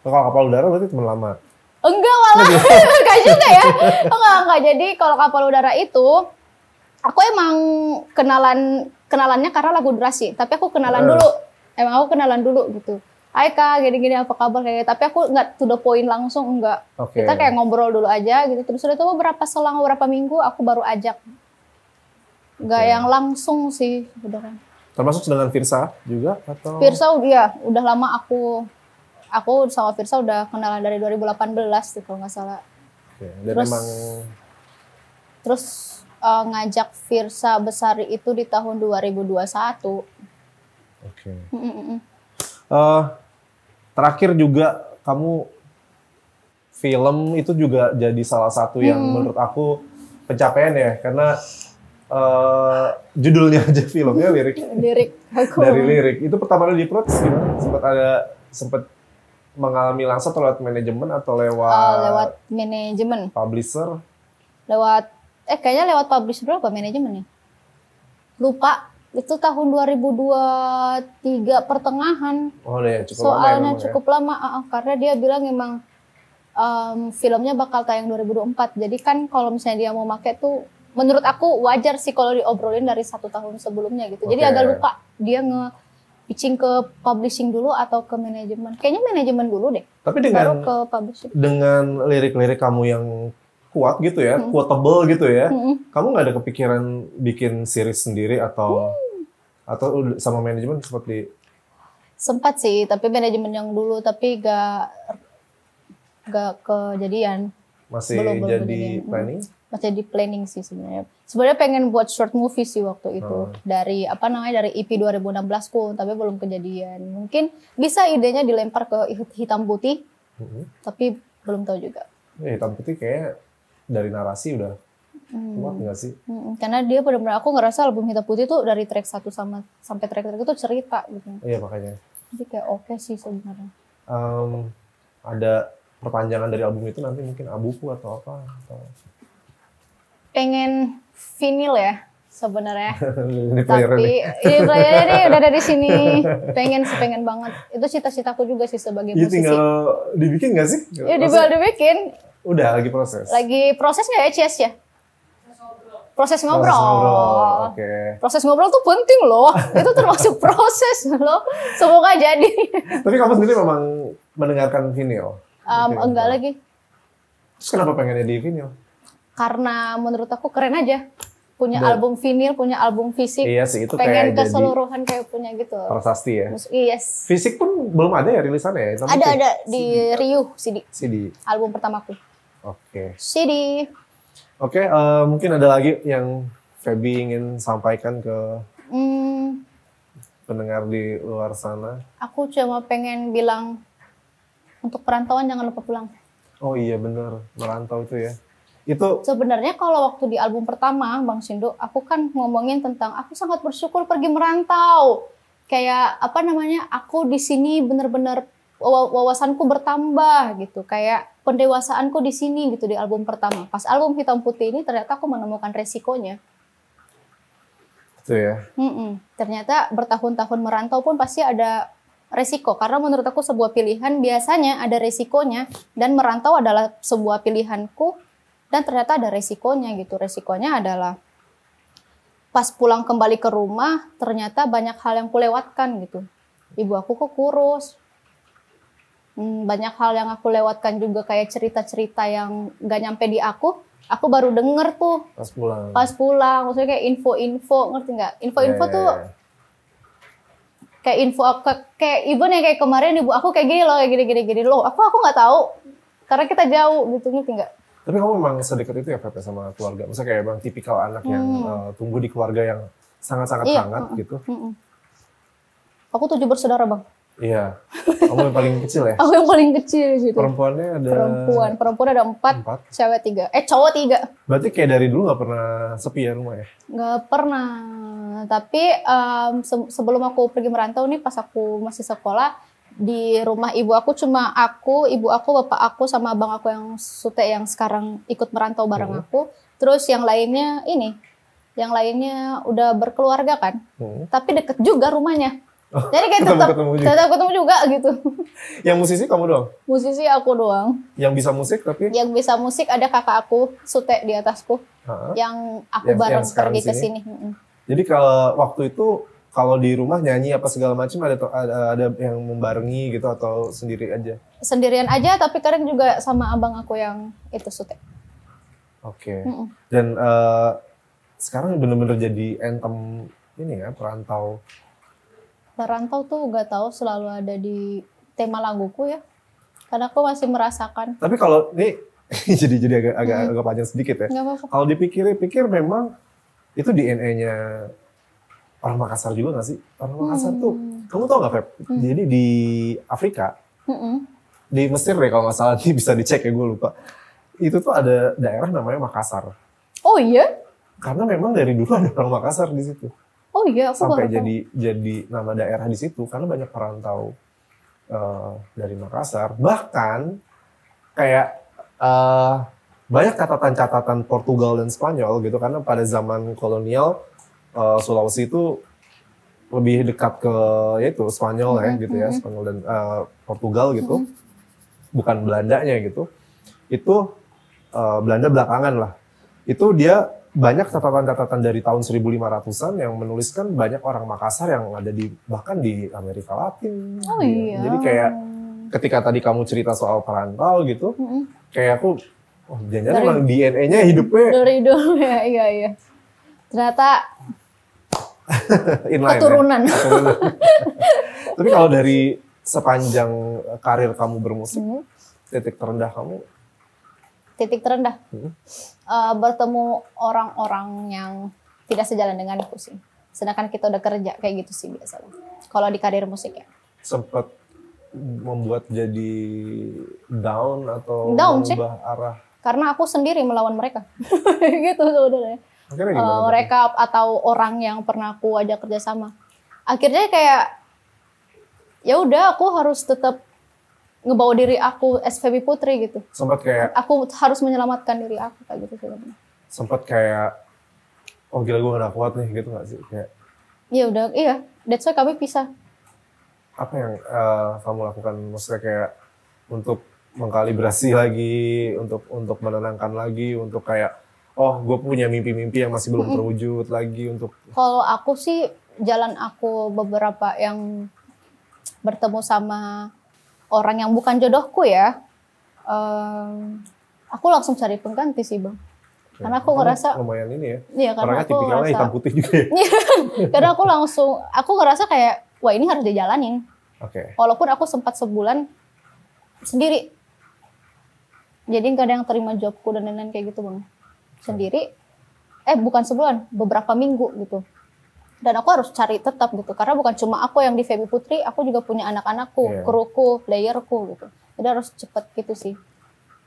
kalau kapal udara berarti teman lama? Enggak malah, enggak juga ya. Oh, enggak enggak. Jadi kalau kapal udara itu aku emang kenalan kenalannya karena lagu durasi. Tapi aku kenalan uh. dulu emang aku kenalan dulu gitu Hai kak, gini-gini apa kabar kayak gitu. Tapi aku nggak to the point langsung enggak. Okay. Kita kayak ngobrol dulu aja gitu. Terus udah tuh berapa selang berapa minggu aku baru ajak. Gak okay. yang langsung sih kan. Termasuk dengan Firsa juga atau? Firsa ya, udah lama aku aku sama Firsa udah kenalan dari 2018 sih kalau nggak salah. Okay. Dan terus, emang... terus uh, ngajak Firsa Besari itu di tahun 2021 Oke. Okay. Mm -mm. Uh, terakhir juga kamu film itu juga jadi salah satu yang menurut aku pencapaian ya karena uh, judulnya aja filmnya lirik iya, lirik aku dari lirik itu pertama kali di protes gimana sempat ada sempat mengalami langsung atau lewat manajemen atau lewat uh, lewat manajemen publisher lewat eh kayaknya lewat publisher apa manajemen ya lupa itu tahun 2023 pertengahan. Oh iya, ya, ya, cukup Soalnya lama ya, cukup ya. lama uh, ah. karena dia bilang emang um, filmnya bakal tayang 2024. Jadi kan kalau misalnya dia mau make tuh menurut aku wajar sih kalau diobrolin dari satu tahun sebelumnya gitu. Okay. Jadi agak lupa dia nge pitching ke publishing dulu atau ke manajemen. Kayaknya manajemen dulu deh. Tapi dengan baru ke publishing. Dengan lirik-lirik kamu yang kuat gitu ya, hmm. quotable gitu ya. Hmm. Kamu nggak ada kepikiran bikin series sendiri atau hmm atau sama manajemen sempat di sempat sih tapi manajemen yang dulu tapi gak gak kejadian masih belum, jadi kejadian. Hmm. planning masih jadi planning sih sebenarnya sebenarnya pengen buat short movie sih waktu itu hmm. dari apa namanya dari EP 2016 ku tapi belum kejadian mungkin bisa idenya dilempar ke hitam putih hmm. tapi belum tahu juga ya, hitam putih kayak dari narasi udah Hmm. Kuat gak sih? Hmm. Karena dia benar-benar aku ngerasa album Hitam Putih tuh dari track 1 sama sampai track terakhir itu cerita gitu. Iya makanya. Jadi kayak oke okay sih sebenarnya. Um, ada perpanjangan dari album itu nanti mungkin abuku atau apa? Atau... Pengen vinyl ya sebenarnya. Tapi ini iya, player ini udah dari sini. Pengen sih pengen banget. Itu cita-citaku juga sih sebagai ya, musisi. tinggal dibikin gak sih? Ya dibikin. Udah lagi proses. Lagi proses nggak ya Cies ya? proses ngobrol. Proses ngobrol, Okay. Proses ngobrol tuh penting loh. Itu termasuk proses loh. Semoga jadi. Tapi kamu sendiri memang mendengarkan vinyl? Um, enggak lagi. Terus kenapa pengennya di vinyl? Karena menurut aku keren aja. Punya album vinyl, punya album fisik. Iya sih, itu pengen kayak keseluruhan kayak punya gitu. Prasasti ya? Iya, yes. Fisik pun belum ada ya rilisannya ya? itu. ada, ada. Di CD. Riuh, CD. CD. Album pertamaku. Oke. Okay. CD. Oke, okay, uh, eh, mungkin ada lagi yang Feby ingin sampaikan ke hmm. pendengar di luar sana. Aku cuma pengen bilang untuk perantauan jangan lupa pulang. Oh iya benar merantau itu ya. Itu sebenarnya kalau waktu di album pertama Bang Sindu, aku kan ngomongin tentang aku sangat bersyukur pergi merantau. Kayak apa namanya? Aku di sini benar-benar wawasanku bertambah gitu. Kayak pendewasaanku di sini gitu di album pertama. Pas album Hitam Putih ini ternyata aku menemukan resikonya. Itu ya. Mm-mm. Ternyata bertahun-tahun merantau pun pasti ada resiko karena menurut aku sebuah pilihan biasanya ada resikonya dan merantau adalah sebuah pilihanku dan ternyata ada resikonya gitu. Resikonya adalah pas pulang kembali ke rumah ternyata banyak hal yang kulewatkan gitu. Ibu aku kok kurus, hmm, banyak hal yang aku lewatkan juga kayak cerita-cerita yang gak nyampe di aku aku baru denger tuh pas pulang pas pulang maksudnya kayak info-info ngerti nggak info-info yeah, iya, tuh yeah, yeah. kayak info kayak even yang kayak kemarin ibu aku kayak gini loh kayak gini gini gini loh aku aku nggak tahu karena kita jauh gitu ngerti nggak tapi kamu memang sedekat itu ya Pepe sama keluarga maksudnya kayak emang tipikal anak hmm. yang uh, eh, tumbuh di keluarga yang sangat-sangat iya. hangat -sangat hmm, iya. Hmm. gitu mm -mm. aku tujuh bersaudara bang Iya. Kamu yang paling kecil ya? Aku yang paling kecil gitu. Perempuannya ada perempuan, perempuan ada empat, empat. cewek tiga, eh cowok tiga. Berarti kayak dari dulu gak pernah sepi ya rumah ya? Gak pernah. Tapi um, sebelum aku pergi merantau nih, pas aku masih sekolah di rumah ibu aku cuma aku, ibu aku, bapak aku sama abang aku yang sute yang sekarang ikut merantau bareng hmm. aku. Terus yang lainnya ini, yang lainnya udah berkeluarga kan, hmm. tapi deket juga rumahnya Oh, jadi kayak tetap ketemu, juga. tetap ketemu juga gitu. Yang musisi kamu doang? Musisi aku doang. Yang bisa musik tapi? Yang bisa musik ada kakak aku, Sute di atasku. Ha? Yang aku yang, bareng yang pergi ke sini. Jadi kalau waktu itu kalau di rumah nyanyi apa segala macam ada, ada ada yang membarengi gitu atau sendiri aja? Sendirian aja tapi kadang juga sama abang aku yang itu Sute. Oke. Okay. Dan uh, sekarang bener-bener jadi entem ini ya perantau merantau tuh gak tahu selalu ada di tema laguku ya. Karena aku masih merasakan. Tapi kalau ini jadi jadi agak agak, hmm. agak panjang sedikit ya. apa-apa. Kalau dipikir-pikir memang itu DNA-nya orang Makassar juga gak sih? Orang Makassar hmm. tuh, kamu tau gak Feb? Hmm. Jadi di Afrika, hmm. di Mesir deh kalau nggak salah, ini bisa dicek ya gue lupa. Itu tuh ada daerah namanya Makassar. Oh iya? Karena memang dari dulu ada orang Makassar di situ. Oh iya, aku sampai jadi tahu. jadi nama daerah di situ karena banyak perantau uh, eh, dari Makassar. Bahkan kayak uh, banyak catatan-catatan Portugal dan Spanyol gitu karena pada zaman kolonial uh, Sulawesi itu lebih dekat ke yaitu Spanyol ya, mm-hmm. ya gitu ya, mm-hmm. Spanyol dan uh, Portugal gitu. Mm-hmm. Bukan Belandanya gitu. Itu uh, Belanda belakangan lah. Itu dia banyak catatan-catatan dari tahun 1500-an yang menuliskan banyak orang Makassar yang ada di bahkan di Amerika Latin. Oh iya. iya. Jadi kayak ketika tadi kamu cerita soal perantau gitu, mm -hmm. kayak aku oh jangan-jangan emang DNA-nya hidupnya. Dari dulu ya, iya iya. Ternyata Inline, keturunan. Ya? keturunan. Tapi kalau dari sepanjang karir kamu bermusik, mm -hmm. titik terendah kamu titik terendah hmm. uh, bertemu orang-orang yang tidak sejalan denganku sih sedangkan kita udah kerja kayak gitu sih biasanya kalau di karir musik ya sempat membuat jadi down atau down, mengubah cik. arah karena aku sendiri melawan mereka gitu sebenarnya uh, mereka atau orang yang pernah aku ajak kerjasama akhirnya kayak ya udah aku harus tetap ngebawa diri aku as Feby Putri gitu. Sempat kayak aku harus menyelamatkan diri aku kayak gitu sebenarnya. Sempat kayak oh gila gue gak kuat nih gitu gak sih kayak Iya udah iya that's why kami pisah. Apa yang uh, kamu lakukan maksudnya kayak untuk mengkalibrasi lagi untuk untuk menenangkan lagi untuk kayak oh gue punya mimpi-mimpi yang masih belum terwujud lagi untuk kalau aku sih jalan aku beberapa yang bertemu sama orang yang bukan jodohku ya, um, aku langsung cari pengganti sih bang. Karena aku ngerasa lumayan ini ya. Iya karena aku ngerasa hitam putih juga. Ya. Iya, karena aku langsung aku ngerasa kayak wah ini harus dijalanin. Oke. Okay. Walaupun aku sempat sebulan sendiri. Jadi nggak ada yang terima jobku dan lain-lain kayak gitu bang. Sendiri. Eh bukan sebulan, beberapa minggu gitu dan aku harus cari tetap gitu karena bukan cuma aku yang di Febi Putri aku juga punya anak-anakku yeah. kruku playerku gitu jadi harus cepet gitu sih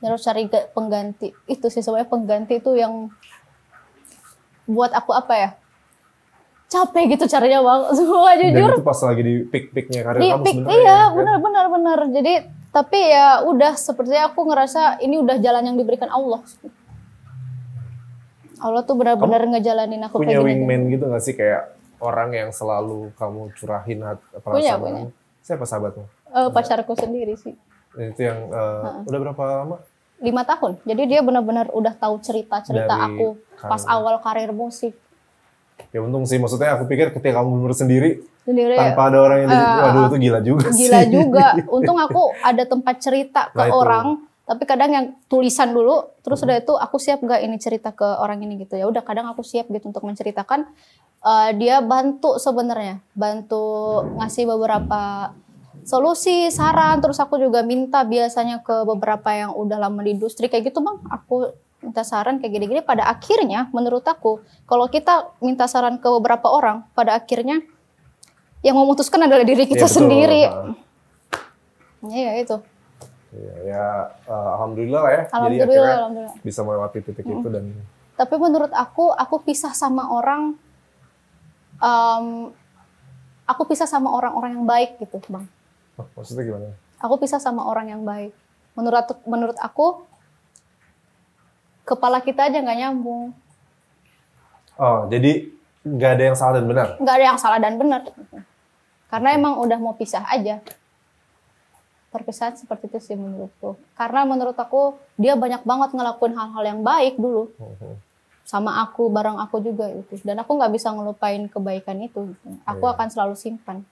harus cari pengganti itu sih sebenarnya pengganti itu yang buat aku apa ya capek gitu caranya bang semua jujur dan itu pas lagi di pick picknya karir di kamu iya ya, benar benar benar jadi tapi ya udah seperti aku ngerasa ini udah jalan yang diberikan Allah Allah tuh benar-benar ngejalanin aku punya kayak wingman gitu gak sih kayak orang yang selalu kamu curahin perasaan punya, punya. siapa sahabatmu uh, pacarku sendiri sih itu yang uh, uh. udah berapa lama lima tahun jadi dia benar-benar udah tahu cerita cerita aku karir. pas awal karir musik ya untung sih maksudnya aku pikir ketika kamu umur sendiri sendiri tanpa ada orang yang uh, waduh itu gila juga gila sih. juga untung aku ada tempat cerita ke nah, orang tapi kadang yang tulisan dulu terus hmm. udah itu aku siap gak ini cerita ke orang ini gitu ya udah kadang aku siap gitu untuk menceritakan uh, dia bantu sebenarnya bantu ngasih beberapa solusi saran terus aku juga minta biasanya ke beberapa yang udah lama di industri kayak gitu bang aku minta saran kayak gini-gini pada akhirnya menurut aku kalau kita minta saran ke beberapa orang pada akhirnya yang memutuskan adalah diri iya, kita ya, sendiri nah. Iya itu Iya, ya uh, alhamdulillah lah ya alhamdulillah, jadi akhirnya alhamdulillah. bisa melewati titik mm. itu dan tapi menurut aku aku pisah sama orang um, aku pisah sama orang-orang yang baik gitu bang oh, maksudnya gimana aku pisah sama orang yang baik menurut menurut aku kepala kita aja nggak nyambung oh jadi nggak ada yang salah dan benar nggak ada yang salah dan benar karena emang udah mau pisah aja perpisahan seperti itu sih menurutku. Karena menurut aku dia banyak banget ngelakuin hal-hal yang baik dulu. Mm-hmm. Sama aku, bareng aku juga itu Dan aku nggak bisa ngelupain kebaikan itu. Gitu. Aku yeah. akan selalu simpan.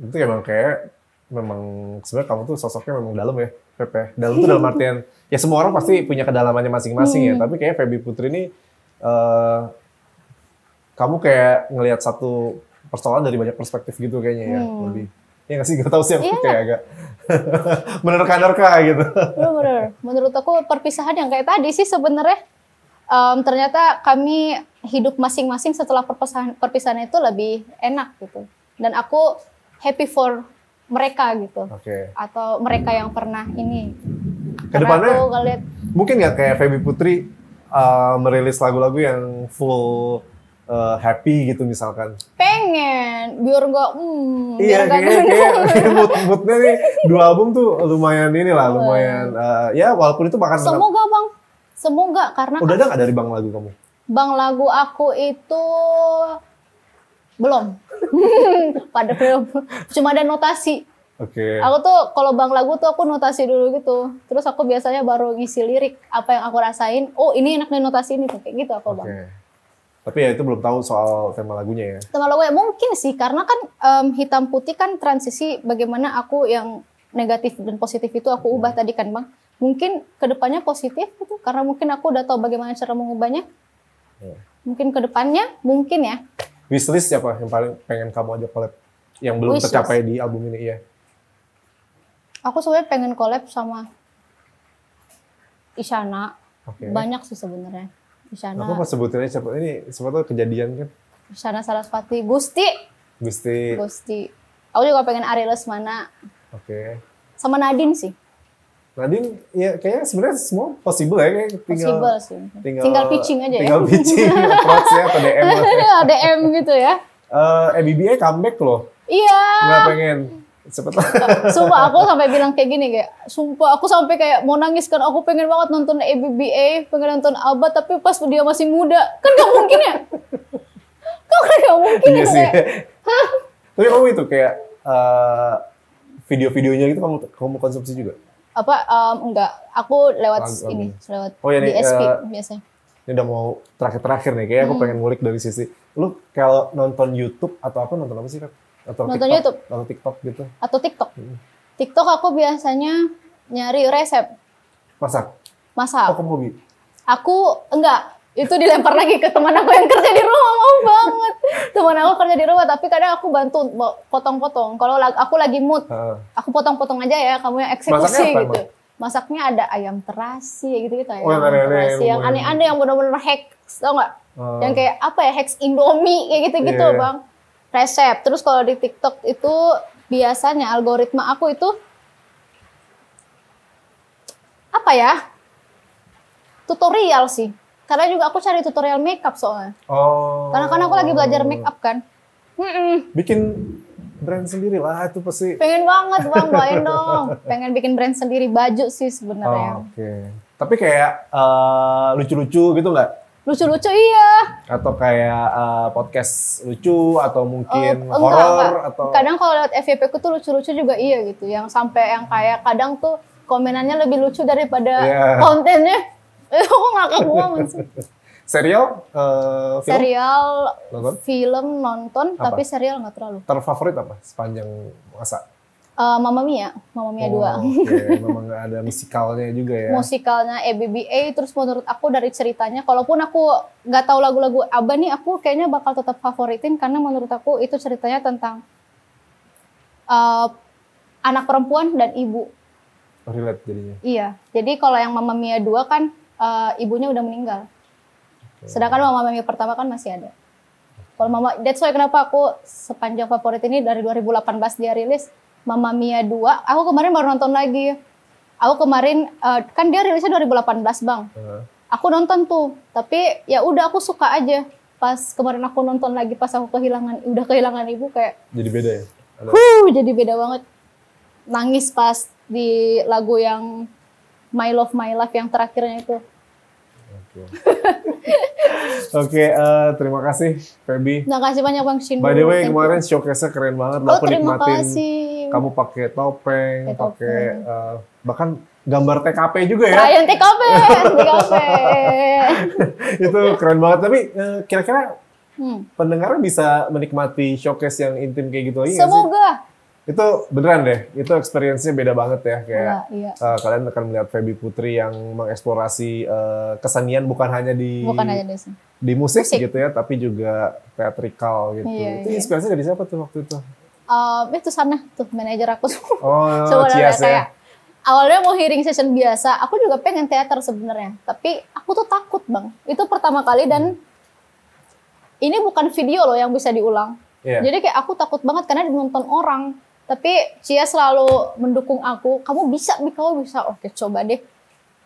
Itu emang kayak memang sebenarnya kamu tuh sosoknya memang dalam ya, Pepe. Dalam tuh dalam artian ya semua orang pasti punya kedalamannya masing-masing ya. hmm. ya. Tapi kayak Feby Putri ini uh, kamu kayak ngelihat satu persoalan dari banyak perspektif gitu kayaknya ya, hmm. lebih ya nggak sih nggak tahu sih aku yeah. kayak agak menerka-nerka gitu bener, bener menurut aku perpisahan yang kayak tadi sih sebenarnya um, ternyata kami hidup masing-masing setelah perpisahan perpisahan itu lebih enak gitu dan aku happy for mereka gitu okay. atau mereka yang pernah ini kedepannya aku ngeliat, mungkin nggak kayak Feby Putri uh, merilis lagu-lagu yang full uh, happy gitu misalkan? Pengen, biar gak hmm, iya, biar kayaknya, kayak, kayak mood moodnya nih dua album tuh lumayan ini lah, iya. lumayan uh, ya walaupun itu makan semoga bang, semoga karena udah ada nggak dari bang lagu kamu? Bang lagu aku itu belum, pada belum, cuma ada notasi. Oke. Okay. Aku tuh kalau bang lagu tuh aku notasi dulu gitu. Terus aku biasanya baru ngisi lirik apa yang aku rasain. Oh ini enak nih notasi ini kayak gitu aku okay. bang. Tapi ya itu belum tahu soal tema lagunya ya. Tema lagunya mungkin sih karena kan um, hitam putih kan transisi bagaimana aku yang negatif dan positif itu aku ubah hmm. tadi kan bang. Mungkin kedepannya positif itu karena mungkin aku udah tahu bagaimana cara mengubahnya. Hmm. Mungkin kedepannya mungkin ya. Wishlist siapa yang paling pengen kamu ajak collab yang belum Wishlist. tercapai di album ini ya? Aku sebenarnya pengen collab sama Isyana. Okay. Banyak sih sebenarnya Isyana. Aku pas sebutin aja siapa ini siapa kejadian kan? salah Saraswati, Gusti. Gusti. Gusti. Aku juga pengen Ari mana Oke. Okay. Sama Nadine sih. Nadine ya kayaknya sebenarnya semua possible ya kayak tinggal possible sih. Tinggal, tinggal pitching aja ya. tinggal ya. pitching approach ya atau DM. Ya. DM gitu ya. Eh uh, MBBA comeback loh. Iya. Gak pengen lah. Sumpah aku sampai bilang kayak gini kayak, sumpah aku sampai kayak mau nangis kan aku pengen banget nonton ABBA, pengen nonton ABBA tapi pas dia masih muda kan gak mungkin ya. kok kan gak mungkin iya ya. Sih. Kayak, Tapi kamu itu kayak uh, video-videonya gitu kamu kamu konsumsi juga? Apa um, enggak? Aku lewat Lang- ini, lewat oh, ya, SP uh, eh, biasanya ini udah mau terakhir-terakhir nih kayak hmm. aku pengen ngulik dari sisi lu kalau nonton YouTube atau apa nonton apa sih Kak? atau nonton TikTok, YouTube atau TikTok gitu atau TikTok hmm. TikTok aku biasanya nyari resep masak masak oh, aku hobi aku enggak itu dilempar lagi ke teman aku yang kerja di rumah mau banget teman aku kerja di rumah tapi kadang aku bantu potong-potong kalau aku lagi mood aku potong-potong aja ya kamu yang eksekusi apa, gitu masaknya ada ayam terasi gitu gitu ayam oh, yang terasi yang aneh-aneh yang benar-benar hack tau nggak ah. yang kayak apa ya hex indomie kayak gitu-gitu yeah. Iya. bang resep. Terus kalau di TikTok itu biasanya algoritma aku itu apa ya? Tutorial sih. Karena juga aku cari tutorial makeup soalnya. Oh. Karena kan aku lagi belajar makeup kan. Mm Bikin brand sendiri lah itu pasti. Pengen banget bang, doain dong. Pengen bikin brand sendiri baju sih sebenarnya. Oh, Oke. Okay. Tapi kayak eh, lucu-lucu uh, gitu nggak? lucu-lucu iya atau kayak uh, podcast lucu atau mungkin uh, oh, horor atau kadang kalau lihat FYP ku tuh lucu-lucu juga iya gitu yang sampai yang kayak kadang tuh komenannya lebih lucu daripada yeah. kontennya Eh aku nggak banget sih serial uh, film? serial nonton? film nonton apa? tapi serial nggak terlalu terfavorit apa sepanjang masa Uh, eh, Mama Mia, Mama Mia oh, 2. Okay. Memang ada musikalnya juga ya. Musikalnya ABBA, terus menurut aku dari ceritanya kalaupun aku gak tahu lagu-lagu ABBA nih aku kayaknya bakal tetap favoritin karena menurut aku itu ceritanya tentang uh, anak perempuan dan ibu. Relate jadinya. Iya. Jadi kalau yang Mama Mia 2 kan uh, ibunya udah meninggal. Okay. Sedangkan Mama Mia pertama kan masih ada. Kalau Mama that's why kenapa aku sepanjang favorit ini dari 2018 dia rilis Mamma Mia 2. Aku kemarin baru nonton lagi. Aku kemarin uh, kan dia rilisnya 2018, Bang. Uh. Aku nonton tuh, tapi ya udah aku suka aja. Pas kemarin aku nonton lagi pas aku kehilangan udah kehilangan ibu kayak jadi beda ya. Huh, jadi beda banget. Nangis pas di lagu yang My Love My Life yang terakhirnya itu. Oke, okay. uh, eh, terima kasih Feby. Terima kasih banyak Bang Shin. By the way, kemarin showcase-nya keren banget. Oh, terima kasih kamu pakai topeng, pakai, pakai uh, bahkan gambar TKP juga ya. Krayon TKP, TKP. itu keren banget. Tapi eh, kira-kira uh, hmm. pendengar bisa menikmati showcase yang intim kayak gitu lagi Semoga. Itu beneran deh, itu experience-nya beda banget ya kayak ya, iya. uh, kalian akan melihat Feby Putri yang mengeksplorasi uh, kesenian bukan hanya di bukan hanya di, musik, musik gitu ya, tapi juga teatrikal gitu. Iya, itu iya. inspirasi dari siapa tuh waktu itu? uh, itu sana tuh manajer aku oh, sebenarnya ya? kayak ya. awalnya mau hearing session biasa aku juga pengen teater sebenarnya tapi aku tuh takut bang itu pertama kali dan hmm. ini bukan video loh yang bisa diulang yeah. jadi kayak aku takut banget karena ditonton orang tapi Cia selalu mendukung aku kamu bisa nih kamu bisa oke coba deh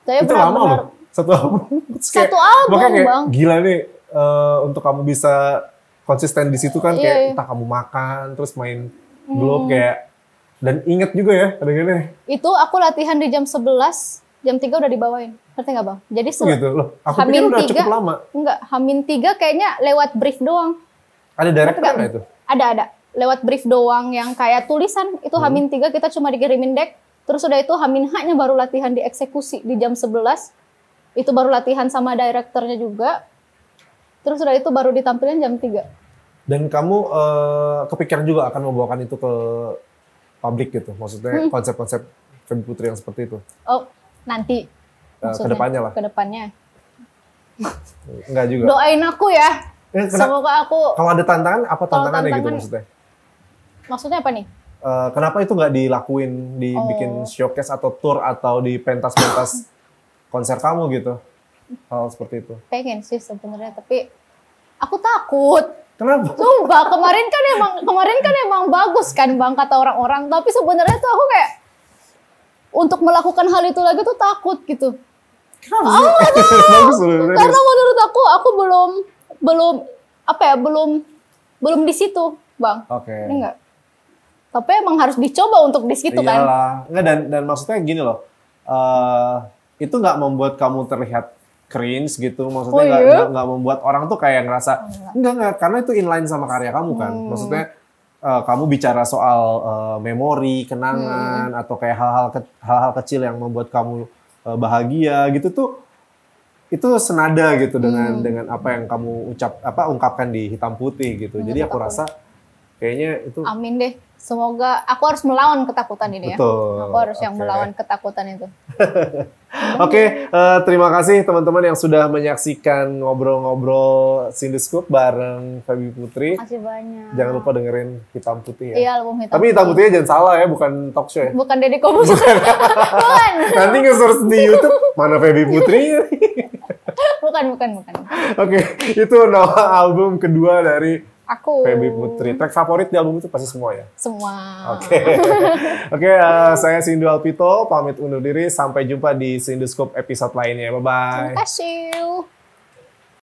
saya itu lama loh satu album satu album bang gila nih uh, untuk kamu bisa konsisten di situ kan iya, kayak yeah, yeah. entah kamu makan terus main globe hmm. kayak dan inget juga ya kadang-kadang. Itu aku latihan di jam 11 jam 3 udah dibawain. Ngerti nggak bang? Jadi oh gitu loh. Aku hamin udah 3, cukup lama. Enggak, hamin 3 kayaknya lewat brief doang. Ada direct kan itu? Ada, ada. Lewat brief doang yang kayak tulisan. Itu hmm. hamin 3 kita cuma dikirimin deck. Terus udah itu hamin haknya baru latihan dieksekusi di jam 11. Itu baru latihan sama direkturnya juga. Terus udah itu baru ditampilin jam 3. Dan kamu uh, kepikiran juga akan membawakan itu ke publik gitu? Maksudnya hmm. konsep-konsep hmm. Femi Putri yang seperti itu? Oh, nanti. Uh, eh, kedepannya lah. Kedepannya. Enggak juga. Doain aku ya. Eh, kena, Semoga aku. Kalau ada tantangan, apa tantangannya gitu tantangan, gitu maksudnya? Maksudnya apa nih? Uh, kenapa itu nggak dilakuin, dibikin oh. showcase atau tour atau di pentas-pentas konser kamu gitu? hal seperti itu? Pengen sih sebenarnya, tapi aku takut. Kenapa? Sumpah, kemarin kan emang kemarin kan emang bagus kan bang kata orang-orang, tapi sebenarnya tuh aku kayak untuk melakukan hal itu lagi tuh takut gitu. Kenapa? Oh, Karena menurut aku aku belum belum apa ya belum belum di situ bang. Oke. Okay. enggak. Tapi emang harus dicoba untuk di situ kan Iyalah. kan. Enggak dan dan maksudnya gini loh. Uh, itu nggak membuat kamu terlihat cringe gitu maksudnya oh, nggak oh, iya? membuat orang tuh kayak ngerasa enggak oh, iya. enggak karena itu inline sama karya kamu kan hmm. maksudnya uh, kamu bicara soal uh, memori kenangan hmm. atau kayak hal-hal ke, hal-hal kecil yang membuat kamu uh, bahagia gitu tuh itu senada gitu dengan hmm. dengan apa yang kamu ucap apa ungkapkan di hitam putih gitu hmm, jadi aku rasa kayaknya itu amin deh Semoga aku harus melawan ketakutan ini ya. Betul. ya. Aku harus okay. yang melawan ketakutan itu. Oke, okay, uh, eh, terima kasih teman-teman yang sudah menyaksikan ngobrol-ngobrol Sindescoop bareng Fabi Putri. Kasih banyak. Jangan lupa dengerin Hitam Putih ya. Iya, album Hitam Tapi Hitam Putihnya jangan salah ya, bukan talk show ya. Bukan Deddy Kobus. Bukan. Nanti nge-search di Youtube, mana Fabi Putri. bukan, bukan, bukan. Oke, okay, itu nama album kedua dari Aku. Feby Putri. Track favorit di album itu pasti semua ya? Semua. Oke. Oke, eh, saya Sindu Alpito pamit undur diri sampai jumpa di Sinduskop episode lainnya. Bye bye. Terima kasih.